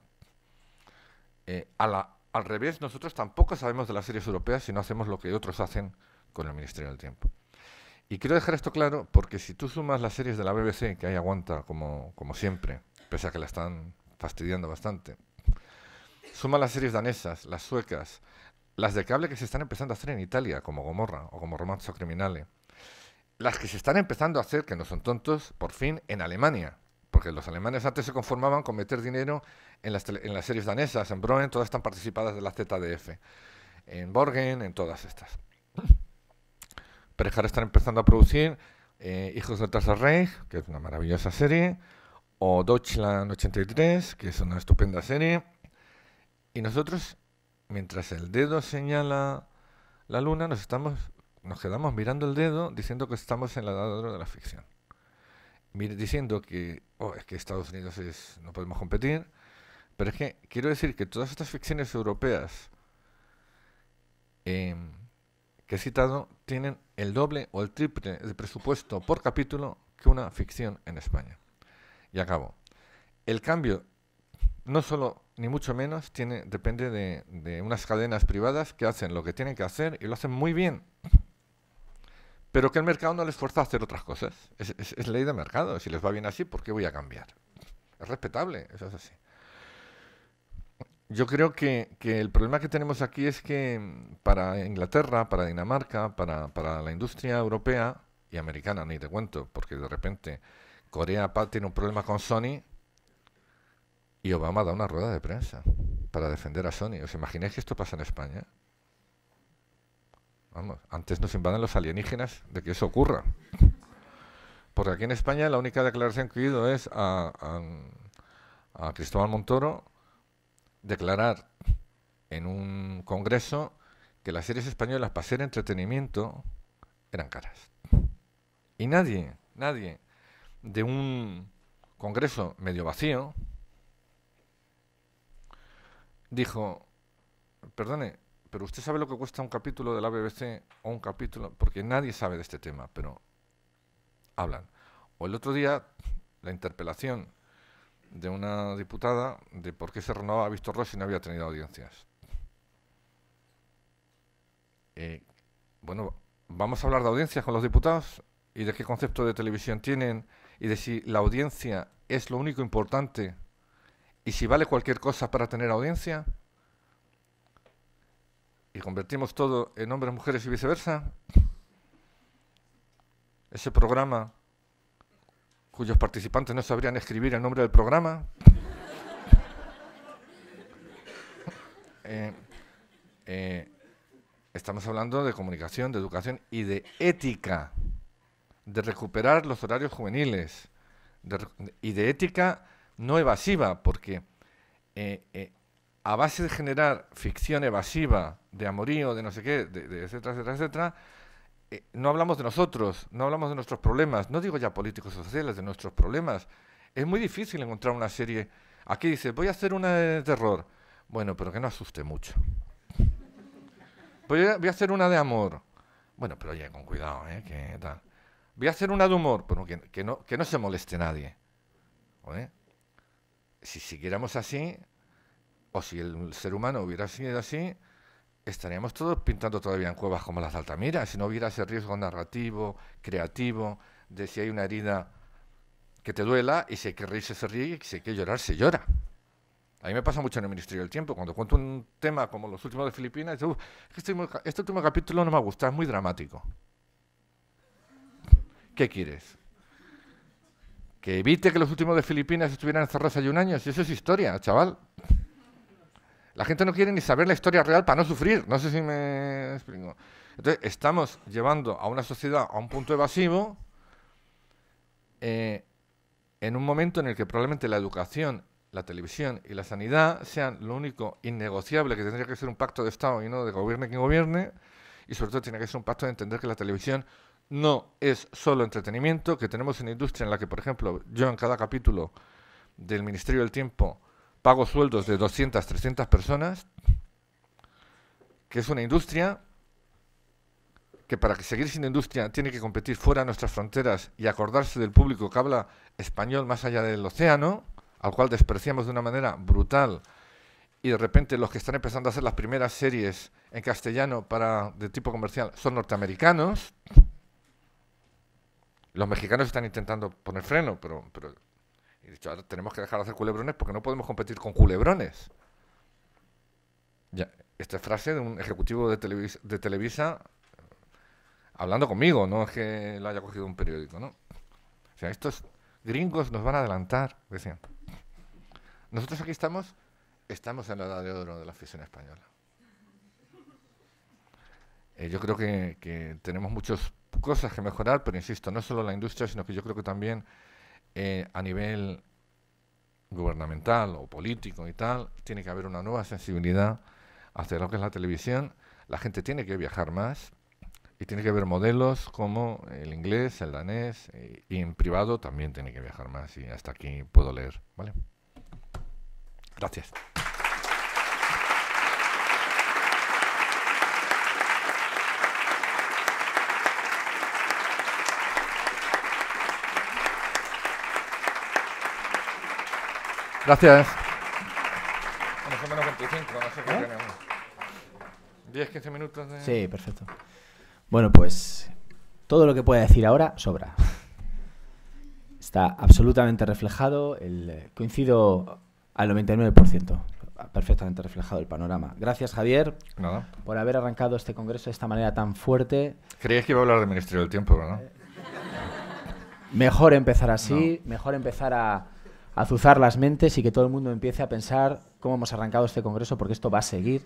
Eh, a la al revés, nosotros tampoco sabemos de las series europeas si no hacemos lo que otros hacen con el Ministerio del Tiempo. Y quiero dejar esto claro porque si tú sumas las series de la BBC, que ahí aguanta como, siempre, pese a que la están fastidiando bastante, suma las series danesas, las suecas, las de cable que se están empezando a hacer en Italia, como Gomorra o como Romanzo Criminale, las que se están empezando a hacer, que no son tontos, por fin en Alemania, porque los alemanes antes se conformaban con meter dinero en las, en las series danesas, en Broen, todas están participadas de la ZDF, en Borgen, en todas estas. Pero están empezando a producir eh, Hijos de Tercer Reich, que es una maravillosa serie, o Deutschland 83, que es una estupenda serie. Y nosotros, mientras el dedo señala la luna, nos, estamos, nos quedamos mirando el dedo diciendo que estamos en la edad de la ficción diciendo que, oh, es que Estados Unidos es, no podemos competir, pero es que quiero decir que todas estas ficciones europeas em, que he citado tienen el doble o el triple de presupuesto por capítulo que una ficción en España. Y acabo. El cambio no solo, ni mucho menos, tiene, depende de, de unas cadenas privadas que hacen lo que tienen que hacer y lo hacen muy bien pero que el mercado no les fuerza a hacer otras cosas. Es, ley de mercado. Si les va bien así, ¿por qué voy a cambiar? Es respetable, eso es así. Yo creo que, el problema que tenemos aquí es que mm, para Inglaterra, para Dinamarca, para, para la industria europea y americana, ni te cuento, porque de repente Corea tiene un problema con Sony y Obama da una rueda de prensa para defender a Sony. ¿Os imagináis que esto pasa en España? antes nos invaden los alienígenas de que eso ocurra. Porque aquí en España la única declaración que he oído es a, a Cristóbal Montoro declarar en un congreso que las series españolas para ser entretenimiento eran caras. Y nadie, nadie de un congreso medio vacío dijo, perdone, pero usted sabe lo que cuesta un capítulo de la BBC o un capítulo, porque nadie sabe de este tema, pero hablan. O el otro día, la interpelación de una diputada de por qué se renovaba Víctor Ross y no había tenido audiencias. Eh, bueno, vamos a hablar de audiencias con los diputados y de qué concepto de televisión tienen y de si la audiencia es lo único importante y si vale cualquier cosa para tener audiencia y convertimos todo en hombres, mujeres y viceversa? Ese programa cuyos participantes no sabrían escribir el nombre del programa. Eh, eh, estamos hablando de comunicación, de educación y de ética, de recuperar los horarios juveniles y de ética no evasiva, porque eh, a base de generar ficción evasiva, de amorío, de no sé qué, de, etcétera, etcétera, etcétera, eh, no hablamos de nosotros, no hablamos de nuestros problemas, no digo ya políticos sociales, de nuestros problemas. Es muy difícil encontrar una serie. Aquí dice, voy a hacer una de terror. Bueno, pero que no asuste mucho. Voy a, hacer una de amor. Bueno, pero oye, con cuidado, ¿eh? ¿Qué tal? Voy a hacer una de humor, pero que, no, se moleste nadie. Si siguiéramos así, o si el ser humano hubiera sido así, estaríamos todos pintando todavía en cuevas como las de Altamira, si no hubiera ese riesgo narrativo, creativo, de si hay una herida que te duela y si hay que reírse se ríe y si hay que llorar se llora. A mí me pasa mucho en el Ministerio del Tiempo, cuando cuento un tema como los últimos de Filipinas, digo, este, este último capítulo no me gusta, es muy dramático. ¿Qué quieres? ¿Que evite que los últimos de Filipinas estuvieran cerrados allí un año? Si eso es historia, chaval. La gente no quiere ni saber la historia real para no sufrir. No sé si me explico. Entonces, estamos llevando a una sociedad a un punto evasivo eh, en un momento en el que probablemente la educación, la televisión y la sanidad sean lo único innegociable que tendría que ser un pacto de Estado y no de gobierne quien gobierne. Y sobre todo tiene que ser un pacto de entender que la televisión no es solo entretenimiento, que tenemos una industria en la que, por ejemplo, yo en cada capítulo del Ministerio del Tiempo pago sueldos de 200, 300 personas, que es una industria que para seguir sin industria tiene que competir fuera de nuestras fronteras y acordarse del público que habla español más allá del océano, al cual despreciamos de una manera brutal, y de repente los que están empezando a hacer las primeras series en castellano para de tipo comercial son norteamericanos. Los mexicanos están intentando poner freno, pero y he dicho, ahora tenemos que dejar de hacer culebrones porque no podemos competir con culebrones. esta frase de un ejecutivo de Televisa, hablando conmigo, no es que lo haya cogido un periódico, ¿no? O sea, estos gringos nos van a adelantar, decían. Nosotros aquí estamos, estamos en la edad de oro de la afición española. Eh, yo creo que, que tenemos muchas cosas que mejorar, pero insisto, no solo la industria, sino que yo creo que también eh, a nivel gubernamental o político y tal, tiene que haber una nueva sensibilidad hacia lo que es la televisión. La gente tiene que viajar más y tiene que ver modelos como el inglés, el danés eh, y en privado también tiene que viajar más. Y hasta aquí puedo leer. ¿vale? Gracias. Gracias. o menos 25, no sé qué tenemos. 10, 15 minutos de... Sí, perfecto. Bueno, pues todo lo que pueda decir ahora sobra. Está absolutamente reflejado, eh, coincido al 99%, perfectamente reflejado el panorama. Gracias, Javier, por haber arrancado este congreso de esta manera tan fuerte. Creías que iba a hablar del Ministerio del Tiempo, ¿verdad? Mejor empezar así, mejor empezar a azuzar las mentes y que todo el mundo empiece a pensar cómo hemos arrancado este congreso, porque esto va a seguir.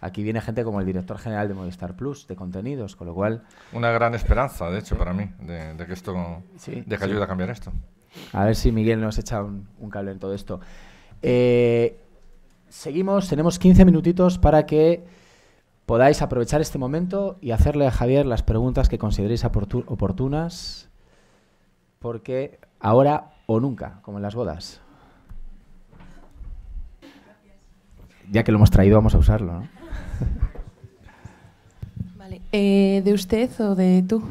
Aquí viene gente como el director general de Movistar Plus, de contenidos, con lo cual... Una gran esperanza, de hecho, para mí, de, que esto... de que ayude a cambiar esto. A ver si Miguel nos echa un, cable en todo esto. Eh, seguimos, tenemos 15 minutitos para que podáis aprovechar este momento y hacerle a Javier las preguntas que consideréis oportunas, porque ahora o nunca, como en las bodas. Ya que lo hemos traído, vamos a usarlo, ¿no? Vale. Eh, ¿De usted o de tú?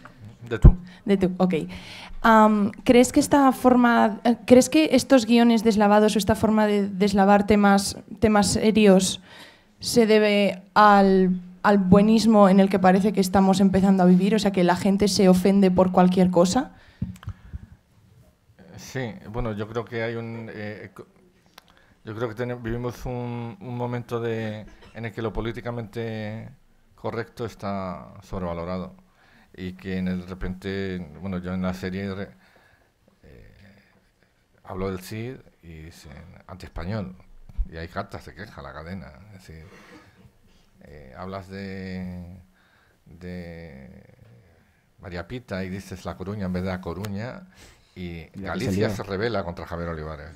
De tú. De tú, ok. ¿Crees que esta forma, eh, crees que estos guiones deslavados o esta forma de deslavar temas, temas serios se debe al, al buenismo en el que parece que estamos empezando a vivir? O sea, que la gente se ofende por cualquier cosa. Sí, bueno, yo creo que hay un... Eh, yo creo que vivimos un, momento de, en el que lo políticamente correcto está sobrevalorado y que en el repente, bueno, yo en la serie eh, hablo del CID y dicen anti-español y hay cartas se queja la cadena, es decir, eh, hablas de, de María Pita y dices La Coruña en vez de La Coruña y Galicia se revela contra Javier Olivares.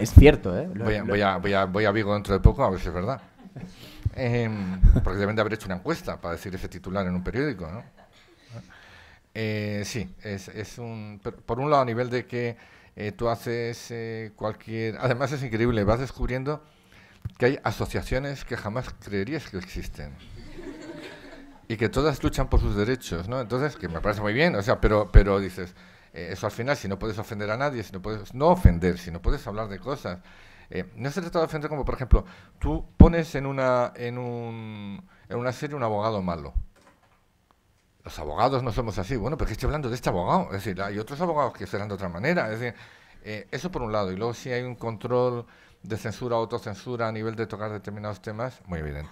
es cierto, ¿eh? voy, a, Vigo dentro de poco a ver si es verdad. Em, porque deben de haber hecho una encuesta para decir ese titular en un periódico, ¿no? Eh, sí, es, un... Por un lado, a nivel de que eh, tú haces eh, cualquier... Además es increíble, vas descubriendo que hay asociaciones que jamás creerías que existen y que todas luchan por sus derechos, ¿no? Entonces, que me parece muy bien, o sea, pero, pero dices, eh, eso al final, si no puedes ofender a nadie, si no puedes no ofender, si no puedes hablar de cosas. Eh, no se trata de ofender como, por ejemplo, tú pones en una, en, un, en una serie un abogado malo. Los abogados no somos así. Bueno, pero que estoy hablando de este abogado. Es decir, hay otros abogados que serán de otra manera. Es decir, eh, eso por un lado. Y luego si hay un control de censura, autocensura a nivel de tocar determinados temas, muy evidente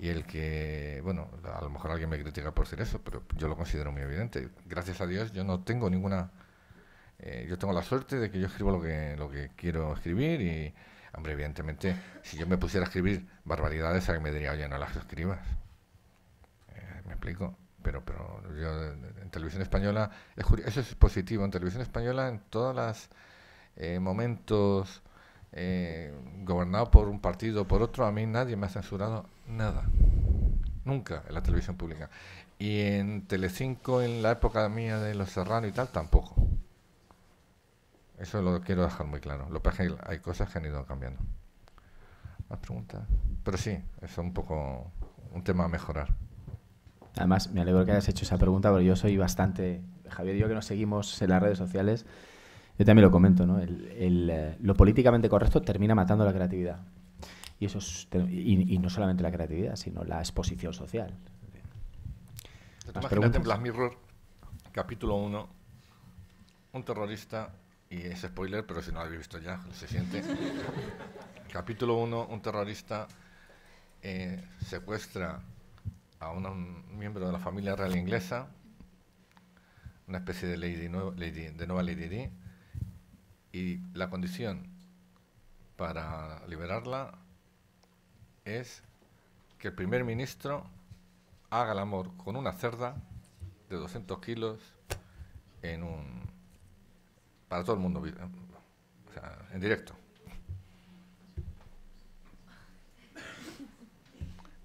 y el que, bueno, a lo mejor alguien me critica por ser eso, pero yo lo considero muy evidente. Gracias a Dios yo no tengo ninguna... Eh, yo tengo la suerte de que yo escribo lo que, lo que quiero escribir y, hombre, evidentemente, si yo me pusiera a escribir barbaridades, alguien me diría, oye, no las escribas. Eh, ¿Me explico? Pero, pero yo en televisión española, es eso es positivo, en televisión española, en todos los eh, momentos eh, gobernado por un partido o por otro, a mí nadie me ha censurado nada. Nunca en la televisión pública. Y en Telecinco, en la época mía de Los Serrano y tal, tampoco. Eso lo quiero dejar muy claro. Lo que hay, cosas que han ido cambiando. ¿Más preguntas? Pero sí, es un poco un tema a mejorar. Además, me alegro que hayas hecho esa pregunta, porque yo soy bastante... Javier y yo que nos seguimos en las redes sociales, yo también lo comento, ¿no? Eh, lo políticamente correcto termina matando la creatividad. Y, eso y, no solamente la creatividad, sino la exposición social. Imagínate en Black capítulo 1, un terrorista, y es spoiler, pero si no lo habéis visto ya, se siente. capítulo 1, un terrorista eh, secuestra a un miembro de la familia real inglesa, una especie de Lady, Lady de nueva Lady Di, y la condición para liberarla es que el primer ministro haga el amor con una cerda de 200 kilos en un para todo el mundo en directo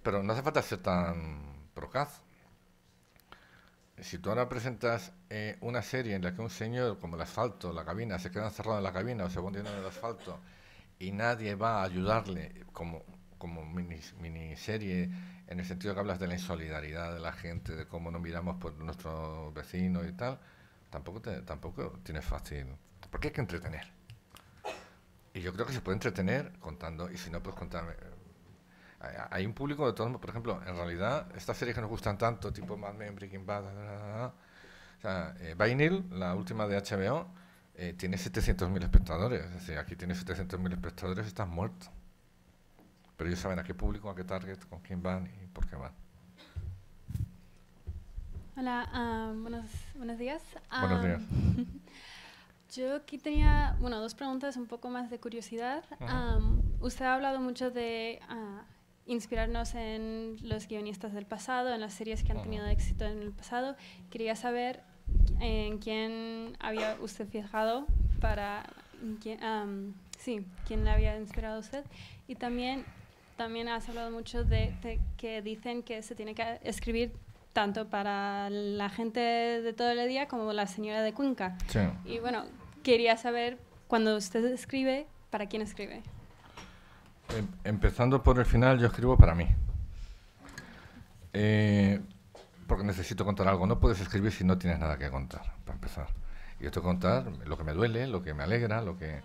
pero no hace falta ser tan procaz si tú ahora presentas eh, una serie en la que un señor, como el asfalto, la cabina, se queda encerrado en la cabina o se va en el asfalto y nadie va a ayudarle, como, como miniserie, en el sentido que hablas de la insolidaridad de la gente, de cómo no miramos por nuestros vecinos y tal, tampoco, te, tampoco tienes fácil. Porque hay que entretener. Y yo creo que se puede entretener contando, y si no, pues contarme. Hay un público de todos, por ejemplo, en realidad, estas series que nos gustan tanto, tipo Mad Men, Breaking Bad, o sea, eh, Vinyl, la última de HBO, eh, tiene 700.000 espectadores. Es decir, aquí tiene 700.000 espectadores, estás muerto. Pero ellos saben a qué público, a qué target, con quién van y por qué van. Hola, ah, buenos, días. Ah, buenos días. Yo aquí tenía, bueno, dos preguntas un poco más de curiosidad. Ah, usted ha hablado mucho de inspirarnos en los guionistas del pasado, en las series que han tenido éxito en el pasado. Quería saber eh, en quién había usted fijado para... sí, quién le había inspirado a usted. Y también, también has hablado mucho de, que dicen que se tiene que escribir tanto para la gente de todo el día como la señora de Cuenca. Y bueno, quería saber, cuando usted escribe, ¿para quién escribe? Em, empezando por el final, yo escribo para mí. Eh, porque necesito contar algo. No puedes escribir si no tienes nada que contar, para empezar. Y esto contar lo que me duele, lo que me alegra, lo que...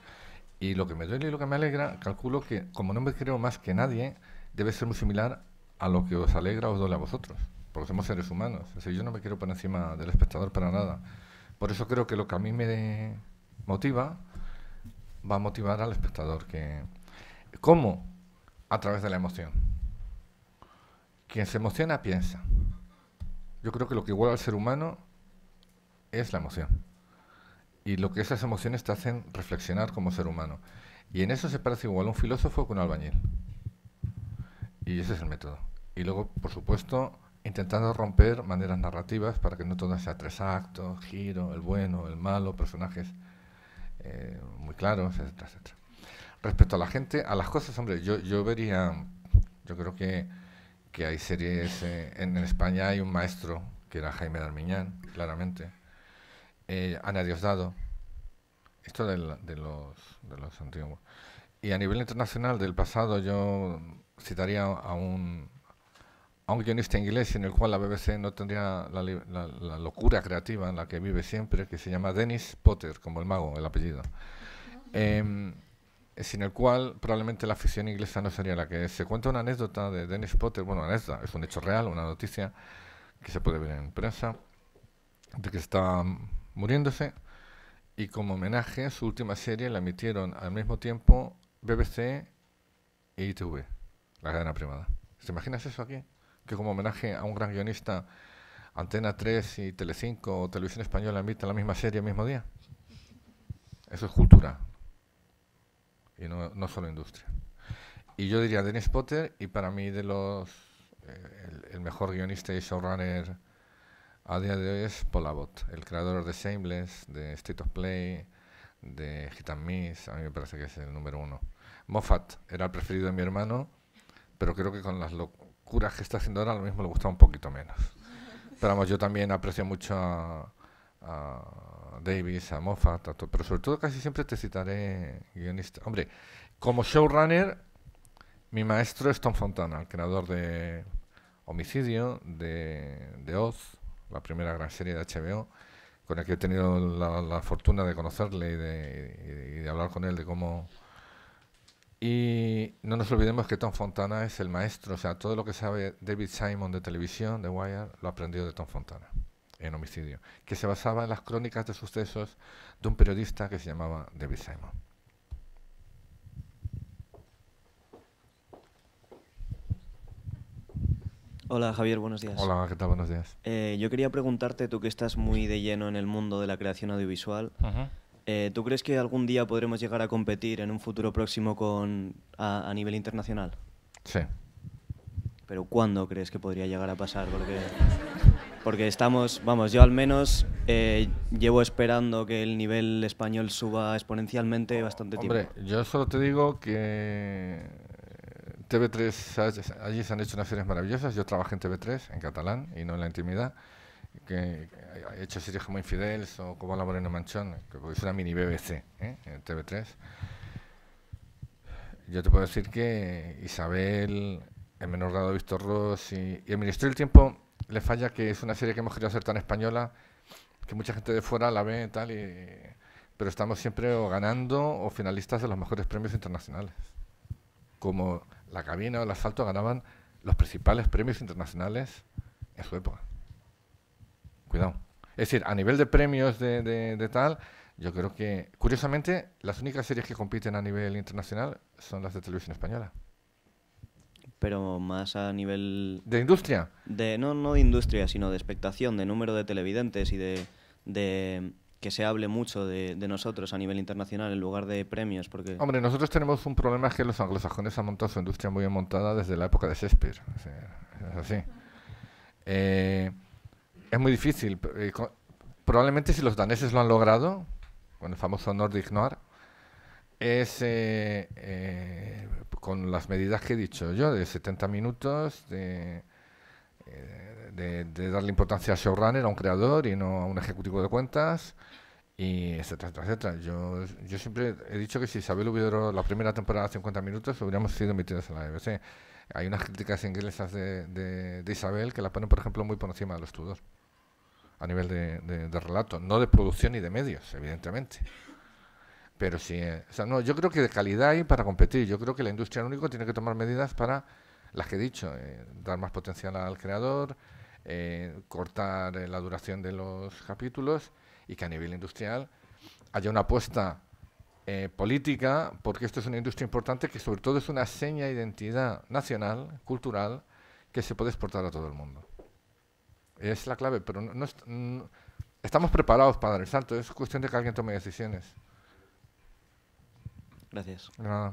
Y lo que me duele y lo que me alegra, calculo que, como no me creo más que nadie, debe ser muy similar a lo que os alegra o os duele a vosotros. Porque somos seres humanos. yo no me quiero poner encima del espectador para nada. Por eso creo que lo que a mí me motiva va a motivar al espectador que ¿Cómo? A través de la emoción. Quien se emociona piensa. Yo creo que lo que iguala al ser humano es la emoción. Y lo que esas emociones te hacen reflexionar como ser humano. Y en eso se parece igual un filósofo con un albañil. Y ese es el método. Y luego, por supuesto, intentando romper maneras narrativas para que no todo sea tres actos, giro, el bueno, el malo, personajes eh, muy claros, etcétera, etcétera. Respecto a la gente, a las cosas, hombre, yo, vería, yo creo que, hay series, eh, en, España hay un maestro, que era Jaime Darmiñán, claramente, eh, Ana Diosdado, esto de, los, antiguos. Y a nivel internacional del pasado yo citaría a un, un guionista inglés en el cual la BBC no tendría la, locura creativa en la que vive siempre, que se llama Dennis Potter, como el mago, el apellido. Eh, sin el cual probablemente la afición inglesa no sería la que es. Se cuenta una anécdota de Dennis Potter, bueno, anécdota, es un hecho real, una noticia que se puede ver en prensa, de que está muriéndose y como homenaje su última serie la emitieron al mismo tiempo BBC e ITV, la cadena privada. ¿Te imaginas eso aquí? Que como homenaje a un gran guionista, Antena 3 y Telecinco o Televisión Española emiten la misma serie el mismo día. Eso es cultura, y no, no solo industria. Y yo diría Dennis Potter y para mí de los eh, el, mejor guionista y showrunner a día de hoy es Paul Abbott, el creador de Shameless, de State of Play, de Hit and Miss, a mí me parece que es el número uno. Moffat era el preferido de mi hermano, pero creo que con las locuras que está haciendo ahora lo mismo le gusta un poquito menos. Pero vamos, yo también aprecio mucho a Davis, a Moffat, pero sobre todo casi siempre te citaré guionista. Hombre, como showrunner, mi maestro es Tom Fontana, el creador de Homicidio, de, Oz, la primera gran serie de HBO, con la que he tenido la, fortuna de conocerle y de, y de, hablar con él de cómo... Y no nos olvidemos que Tom Fontana es el maestro, o sea, todo lo que sabe David Simon de televisión, de Wire, lo aprendió de Tom Fontana en homicidio, que se basaba en las crónicas de sucesos de un periodista que se llamaba David Simon. Hola Javier, buenos días. Hola, ¿qué tal? Buenos días. Eh, yo quería preguntarte, tú que estás muy de lleno en el mundo de la creación audiovisual, eh, ¿tú crees que algún día podremos llegar a competir en un futuro próximo con a, a nivel internacional? Sí. ¿Pero cuándo crees que podría llegar a pasar? Porque porque estamos, vamos, yo al menos eh, llevo esperando que el nivel español suba exponencialmente bastante tiempo. Hombre, yo solo te digo que TV3, allí se han hecho unas series maravillosas, yo trabajo en TV3, en catalán, y no en la intimidad, que he hecho series como Infidels o como La Moreno Manchón, que es una mini BBC ¿eh? en TV3. Yo te puedo decir que Isabel, en menor grado Víctor Ross y, y el Ministerio del Tiempo le falla que es una serie que hemos querido hacer tan española que mucha gente de fuera la ve y tal, pero estamos siempre ganando o finalistas de los mejores premios internacionales. Como la cabina o el asalto ganaban los principales premios internacionales en su época. Cuidado. Es decir, a nivel de premios de tal, yo creo que, curiosamente, las únicas series que compiten a nivel internacional son las de televisión española pero más a nivel... ¿De industria? De, no, no de industria, sino de expectación, de número de televidentes y de, de que se hable mucho de, nosotros a nivel internacional en lugar de premios. porque Hombre, nosotros tenemos un problema es que los anglosajones han montado su industria muy bien montada desde la época de Shakespeare. es así. Eh, es muy difícil. Eh, probablemente si los daneses lo han logrado, con el famoso Nordic Noir, es eh, eh con las medidas que he dicho yo, de 70 minutos, eh, de, darle importancia a showrunner, a un creador y no a un ejecutivo de cuentas, y etcétera, Yo, yo siempre he dicho que si Isabel hubiera la primera temporada 50 minutos, hubiéramos sido emitidos en la BBC. Hay unas críticas inglesas de, Isabel que la ponen, por ejemplo, muy por encima de los Tudor, a nivel de, de relato, no de producción ni de medios, evidentemente. Pero sí, eh, o sea, no, yo creo que de calidad hay para competir. Yo creo que la industria único tiene que tomar medidas para las que he dicho, eh, dar más potencial al creador, eh, cortar la duración de los capítulos y que a nivel industrial haya una apuesta política, porque esto es una industria importante que sobre todo es una seña de identidad nacional, cultural, que se puede exportar a todo el mundo. Es la clave, pero no, estamos preparados para dar el salto, es cuestión de que alguien tome decisiones. Gracias. Nada.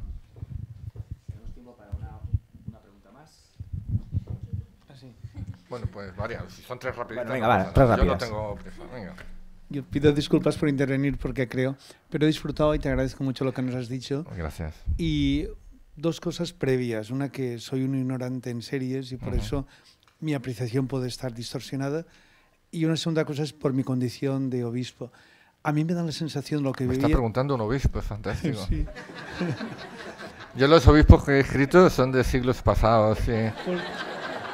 Tenemos tiempo para una, una pregunta más. Ah, bueno, pues varias. Son tres rápidas. venga, tres rápidas. Yo no tengo Venga. Yo pido disculpas por intervenir porque creo, pero he disfrutado y te agradezco mucho lo que nos has dicho. Gracias. Y dos cosas previas. Una que soy un ignorante en series y por eso mi apreciación puede estar distorsionada. Y una segunda cosa es por mi condición de obispo a mí me da la sensación lo que me está preguntando un obispo, es fantástico. Yo los obispos que he escrito son de siglos pasados, sí.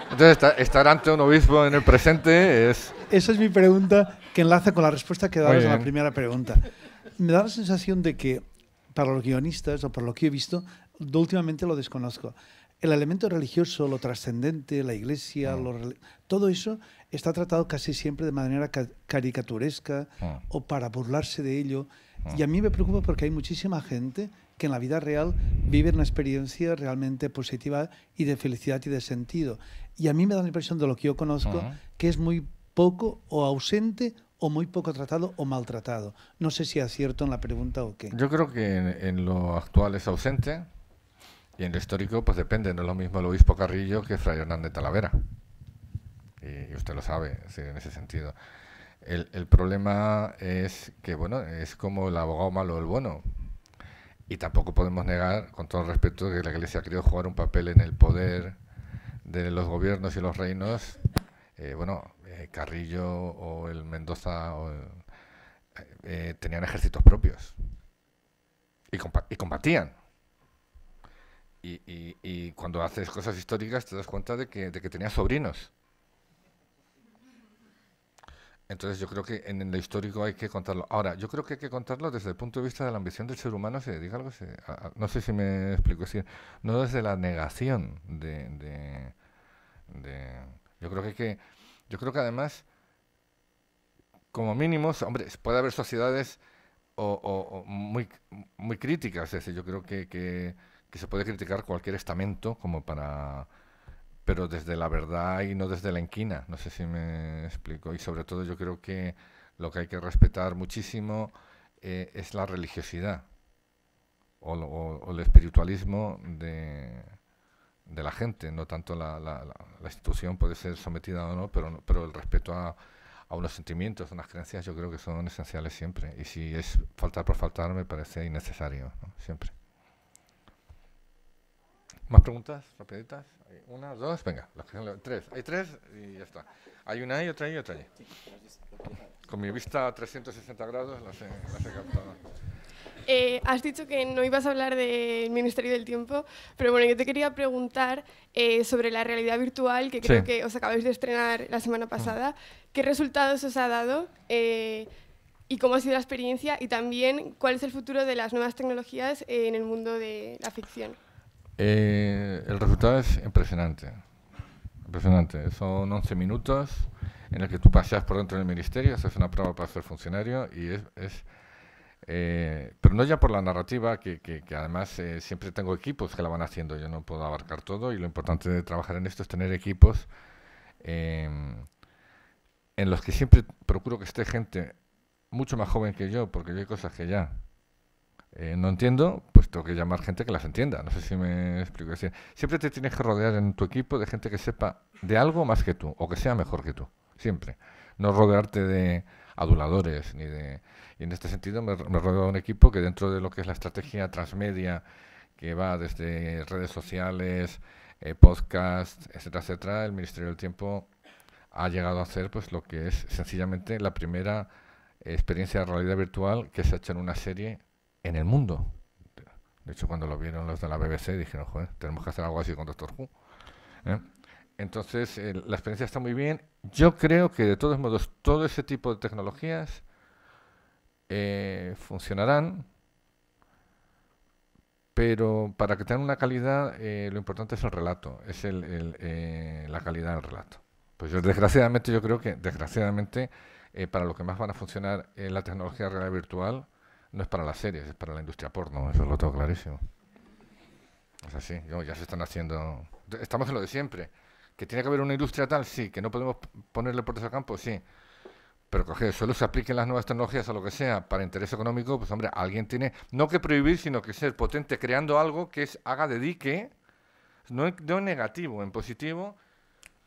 Entonces, estar ante un obispo en el presente es... Esa es mi pregunta que enlaza con la respuesta que dabas a la primera pregunta. Me da la sensación de que, para los guionistas o por lo que he visto, últimamente lo desconozco. El elemento religioso, lo trascendente, la iglesia, mm. todo eso está tratado casi siempre de manera caricaturesca ah. o para burlarse de ello. Ah. Y a mí me preocupa porque hay muchísima gente que en la vida real vive una experiencia realmente positiva y de felicidad y de sentido. Y a mí me da la impresión de lo que yo conozco ah. que es muy poco o ausente o muy poco tratado o maltratado. No sé si acierto en la pregunta o qué. Yo creo que en, lo actual es ausente y en lo histórico pues depende. No es lo mismo el obispo Carrillo que Fray de Talavera y usted lo sabe en ese sentido. El, el, problema es que, bueno, es como el abogado malo o el bueno. Y tampoco podemos negar, con todo respeto, que la Iglesia ha querido jugar un papel en el poder de los gobiernos y los reinos. Eh, bueno, eh, Carrillo o el Mendoza eh, tenían ejércitos propios y, y combatían. Y, cuando haces cosas históricas te das cuenta de que, de que tenía sobrinos entonces yo creo que en, lo histórico hay que contarlo. Ahora, yo creo que hay que contarlo desde el punto de vista de la ambición del ser humano, se dedica algo, no sé si me explico, si, no desde la negación de, Yo creo que Yo creo que además, como mínimos, hombre, puede haber sociedades o, muy, muy críticas, yo creo que se puede criticar cualquier estamento como para pero desde la verdad y no desde la inquina. No sé si me explico. Y sobre todo yo creo que lo que hay que respetar muchísimo eh, es la religiosidad o, el espiritualismo de, la gente, no tanto la, la, institución puede ser sometida o no, pero, pero el respeto a, a unos sentimientos, a unas creencias, yo creo que son esenciales siempre. Y si es faltar por faltar, me parece innecesario, siempre. ¿Más preguntas rapiditas? Una, dos, venga, tres. Hay tres y ya está. Hay una ahí, otra ahí y otra ahí. Con mi vista a 360 grados las he, captado. Eh, has dicho que no ibas a hablar del Ministerio del Tiempo, pero bueno, yo te quería preguntar eh, sobre la realidad virtual que creo que os acabáis de estrenar la semana pasada. ¿Qué resultados os ha dado eh, y cómo ha sido la experiencia? Y también, ¿cuál es el futuro de las nuevas tecnologías en el mundo de la ficción? Eh, el resultado es impresionante. Impresionante. Son 11 minutos en los que tú paseas por dentro del ministerio, haces una prueba para ser funcionario y es... Eh, pero no ya por la narrativa, que, que, además eh, siempre tengo equipos que la van haciendo, yo no puedo abarcar todo y lo importante de trabajar en esto es tener equipos em, en los que siempre procuro que esté gente mucho más joven que yo, porque yo hay cosas que ya eh, no entiendo, pues tengo que llamar gente que las entienda. No sé si me explico. así. siempre te tienes que rodear en tu equipo de gente que sepa de algo más que tú o que sea mejor que tú. Siempre. No rodearte de aduladores ni de. Y en este sentido me, rodeo un equipo que dentro de lo que es la estrategia transmedia, que va desde redes sociales, eh, podcast, etcétera, etcétera, el Ministerio del Tiempo ha llegado a hacer pues lo que es sencillamente la primera eh, experiencia de realidad virtual que se ha hecho en una serie en el mundo. De hecho, cuando lo vieron los de la BBC, dijeron, joder, tenemos que hacer algo así con Doctor Who. ¿eh? Entonces, la experiencia está muy bien. Yo creo que, de todos modos, todo ese tipo de tecnologías eh, funcionarán, pero para que tengan una calidad, eh, lo importante es el relato, es la calidad del relato. Pues yo, desgraciadamente, yo creo que, desgraciadamente, para lo que más van a funcionar la tecnología real virtual, no es para las series, es para la industria porno, eso lo tengo clarísimo. Es así, ya se están haciendo... Estamos en lo de siempre. ¿Que tiene que haber una industria tal? Sí. ¿Que no podemos ponerle puertas al campo? Sí. Pero coge, solo se apliquen las nuevas tecnologías a lo que sea para interés económico, pues hombre, alguien tiene no que prohibir, sino que ser potente creando algo que es, haga, de no, no en negativo, en positivo,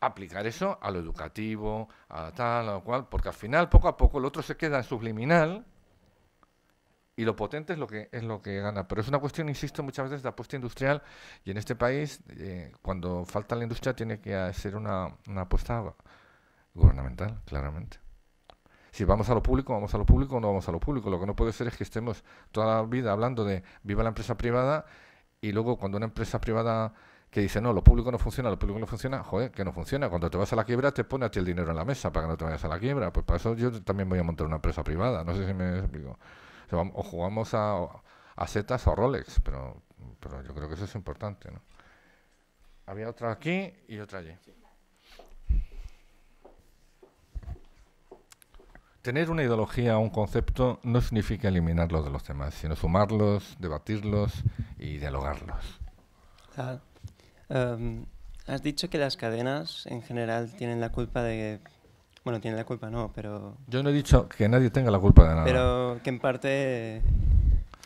aplicar eso a lo educativo, a tal, a lo cual, porque al final, poco a poco, el otro se queda en subliminal, y lo potente es lo que es lo que gana. Pero es una cuestión, insisto, muchas veces de apuesta industrial y en este país eh, cuando falta la industria tiene que ser una, una, apuesta gubernamental, claramente. Si vamos a lo público, vamos a lo público o no vamos a lo público. Lo que no puede ser es que estemos toda la vida hablando de viva la empresa privada y luego cuando una empresa privada que dice no, lo público no funciona, lo público no funciona, joder, que no funciona. Cuando te vas a la quiebra te pone a ti el dinero en la mesa para que no te vayas a la quiebra. Pues para eso yo también voy a montar una empresa privada. No sé si me explico. O, jugamos a, a Zetas o Rolex, pero, pero yo creo que eso es importante. ¿no? Había otra aquí y otra allí. Tener una ideología o un concepto no significa eliminarlos de los demás, sino sumarlos, debatirlos y dialogarlos. Ah, em, has dicho que las cadenas en general tienen la culpa de bueno, tiene la culpa, no, pero... Yo no he dicho que nadie tenga la culpa de nada. Pero que en parte...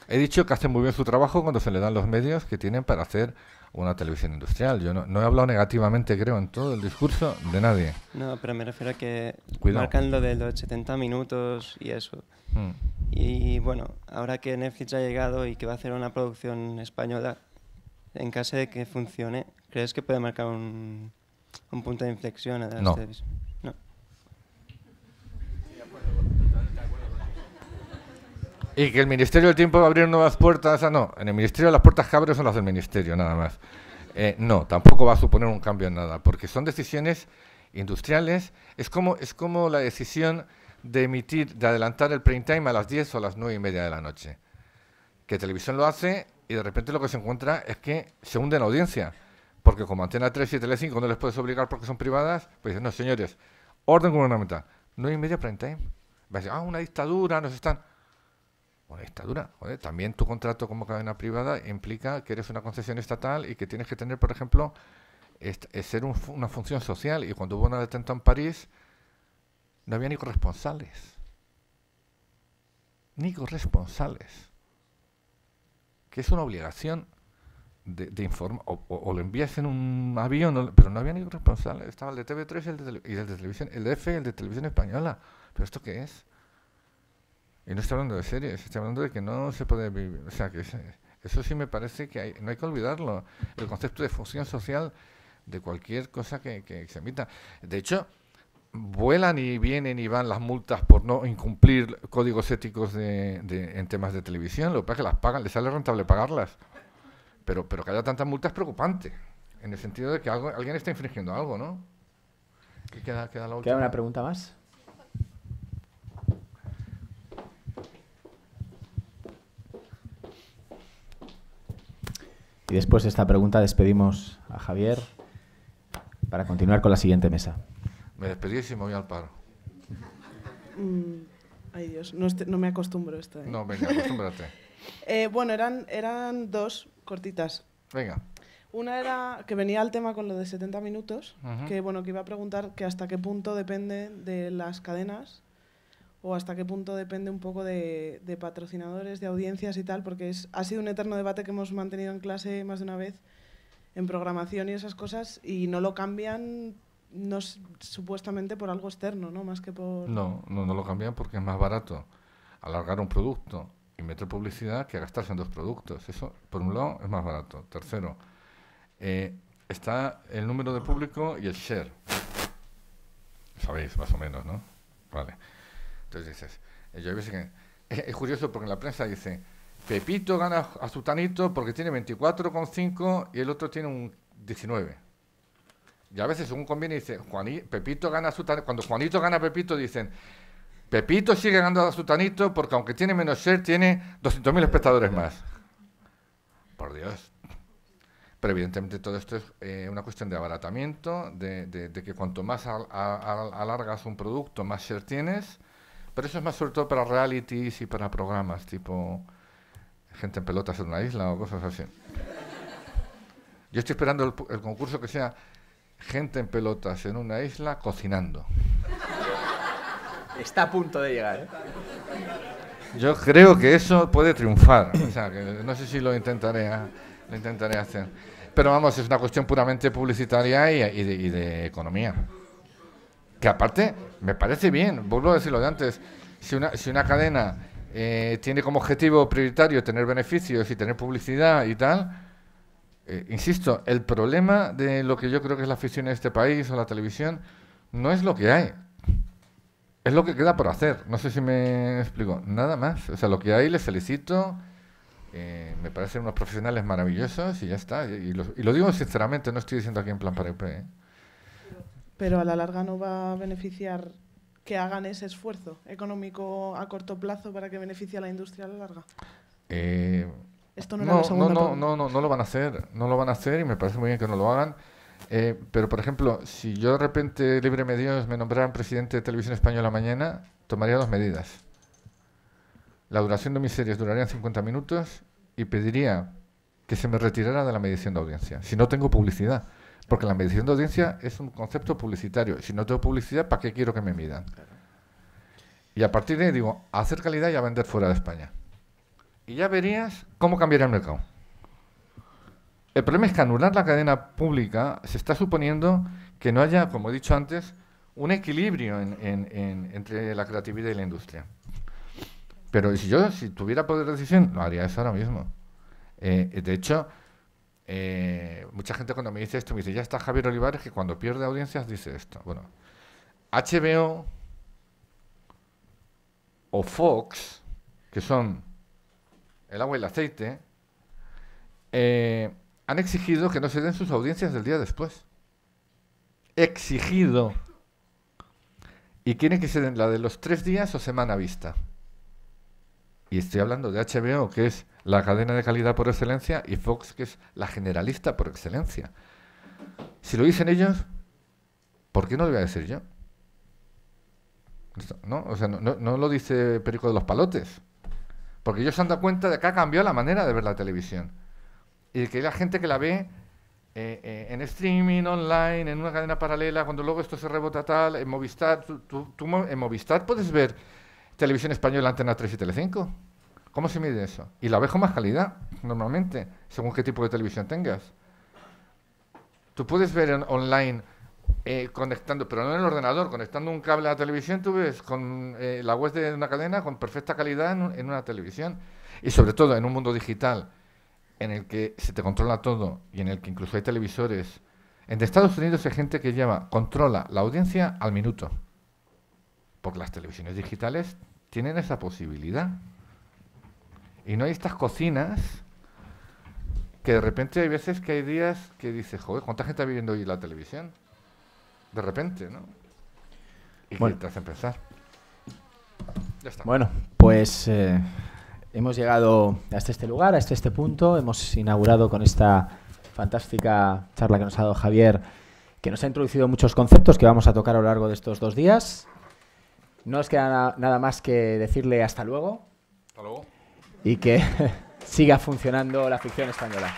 He dicho que hace muy bien su trabajo cuando se le dan los medios que tienen para hacer una televisión industrial. Yo no, he hablado negativamente, creo, en todo el discurso de nadie. No, pero me refiero a que Cuidado. marcan lo de los 70 minutos y eso. Mm. Y bueno, ahora que Netflix ha llegado y que va a hacer una producción española, en caso de que funcione, ¿crees que puede marcar un, punto de inflexión a la televisión? Y que el Ministerio del Tiempo va a abrir nuevas puertas. Ah, no. En el Ministerio las puertas que son las del Ministerio, nada más. Eh, no, tampoco va a suponer un cambio en nada, porque son decisiones industriales. Es como, es como la decisión de emitir, de adelantar el print time a las 10 o a las 9 y media de la noche. Que televisión lo hace y de repente lo que se encuentra es que se hunde en audiencia. Porque como Antena 3 y Tele5 no les puedes obligar porque son privadas, pues dicen, no, señores, orden gubernamental no y media frente ¿eh? Va a decir, ah, una dictadura, nos están. Una dictadura. también tu contrato como cadena privada implica que eres una concesión estatal y que tienes que tener, por ejemplo, eh, ser una función social. Y cuando hubo una detenta en París, no había ni corresponsales. Ni corresponsales. Que es una obligación de, o, lo envías en un avión, pero no había ningún responsable. Estaba el de TV3 el de y el de, televisión, el de el de televisión española. ¿Pero esto que es? Y no está hablando de series, está hablando de que no se puede vivir. O sea, que eso sí me parece que hay, no hay que olvidarlo. El concepto de función social de cualquier cosa que, que se emita. De hecho, vuelan y vienen y van las multas por no incumplir códigos éticos de, en temas de televisión. Lo que pasa es que las pagan, les sale rentable pagarlas pero, pero que haya tantas multas es preocupante, en el sentido de que alguien está infringiendo algo, ¿no? ¿Qué queda, una pregunta más? Y después de esta pregunta despedimos a Javier para continuar con la siguiente mesa. Me despedí y me voy al paro. Mm, ay Dios, no, me acostumbro esto. ¿eh? No, venga, acostúmbrate. Eh, bueno, eran, eran dos, cortitas. Venga. Una era que venía al tema con lo de 70 minutos, que bueno, que iba a preguntar que hasta qué punto depende de las cadenas o hasta qué punto depende un poco de, de patrocinadores, de audiencias y tal, porque es, ha sido un eterno debate que hemos mantenido en clase más de una vez en programación y esas cosas y no lo cambian no supuestamente por algo externo, ¿no? Más que por... No, no, no lo cambian porque es más barato alargar un producto metro publicidad que gastarse en dos productos. Eso, por un lado, es más barato. Tercero, eh, está el número de público y el share. Sabéis, más o menos, ¿no? Vale. Entonces dices, eh, que, es curioso porque en la prensa dice, Pepito gana a Sutanito porque tiene 24,5 y el otro tiene un 19. Y a veces, según conviene, dice, Juanito, Pepito gana a Sutanito. Cuando Juanito gana Pepito, dicen, Pepito sigue ganando a tanito porque aunque tiene menos share, tiene 200.000 espectadores más. Por Dios. Pero evidentemente todo esto es eh, una cuestión de abaratamiento, de, que cuanto más alargas un producto, más share tienes. Pero eso es más sobre todo para realities y para programas tipo gente en pelotas en una isla o cosas así. Yo estoy esperando el, el concurso que sea gente en pelotas en una isla cocinando. Está a punto de llegar. ¿eh? Yo creo que eso puede triunfar. no sé si lo intentaré, ¿eh? lo intentaré hacer. Pero vamos, es una cuestión puramente publicitaria y, de, economía. Que aparte, me parece bien, vuelvo a decirlo de antes, si una, cadena eh, tiene como objetivo prioritario tener beneficios y tener publicidad y tal, insisto, el problema de lo que yo creo que es la afición en este país o la televisión no es lo que hay es lo que queda por hacer. No sé si me explico. Nada más. O sea, lo que hay les felicito. Eh, me parecen unos profesionales maravillosos y ya está. Y, lo, digo sinceramente, no estoy diciendo aquí en plan para el ¿eh? Pero a la larga no va a beneficiar que hagan ese esfuerzo económico a corto plazo para que beneficie a la industria a la larga. Eh, Esto no, no, no, no, no lo van a hacer. No lo van a hacer y me parece muy bien que no lo hagan. Eh, pero, por ejemplo, si yo de repente, libre medios, me nombraran presidente de Televisión Española mañana, tomaría dos medidas. La duración de mis series duraría 50 minutos y pediría que se me retirara de la medición de audiencia, si no tengo publicidad. Porque la medición de audiencia es un concepto publicitario. Si no tengo publicidad, ¿para qué quiero que me midan? Y a partir de ahí digo, a hacer calidad y a vender fuera de España. Y ya verías cómo cambiaría el mercado. El problema es que anular la cadena pública se está suponiendo que no haya, como he dicho antes, un equilibrio entre la creatividad y la industria. Pero si yo, si tuviera poder de decisión, no haría eso ahora mismo. Eh, de hecho, eh, mucha gente cuando me dice esto, me dice, ya está Javier Olivares, que cuando pierde audiencias dice esto. Bueno, HBO o Fox, que son el agua y el aceite, eh, han exigido que no se den sus audiencias del día después. Exigido. Y quieren que se den la de los tres días o semana vista. Y estoy hablando de HBO, que es la cadena de calidad por excelencia, y Fox, que es la generalista por excelencia. Si lo dicen ellos, ¿por qué no lo voy a decir yo? ¿No? O sea, no, lo dice Perico de los Palotes. Porque ellos se han dado cuenta de que ha cambiado la manera de ver la televisión y que la gente que la ve eh, eh, en streaming, online, en una cadena paralela, cuando luego esto se rebota tal, en Movistar, tú, en Movistar puedes ver televisión española, Antena 3 y Telecinco. ¿Cómo se mide eso? Y la ves con más calidad, normalmente, según qué tipo de televisión tengas. Tú puedes ver online eh, conectando, pero no en el ordenador, conectando un cable a la televisión, tú ves con la web de una cadena con perfecta calidad en una televisión. Y sobre todo en un mundo digital en el que se te controla todo y en el que incluso hay televisores. En Estados Unidos hay gente que lleva, controla la audiencia al minuto. Porque las televisiones digitales tienen esa posibilidad. Y no hay estas cocinas que de repente hay veces que hay días que dices, joder, ¿cuánta gente está viviendo hoy la televisión? De repente, ¿no? Y bueno. te empezar está. Bueno, pues eh, Hemos llegado hasta este lugar, hasta este punto. Hemos inaugurado con esta fantástica charla que nos ha dado Javier, que nos ha introducido muchos conceptos que vamos a tocar a lo largo de estos dos días. No nos queda nada más que decirle hasta luego. Y que siga funcionando la ficción española.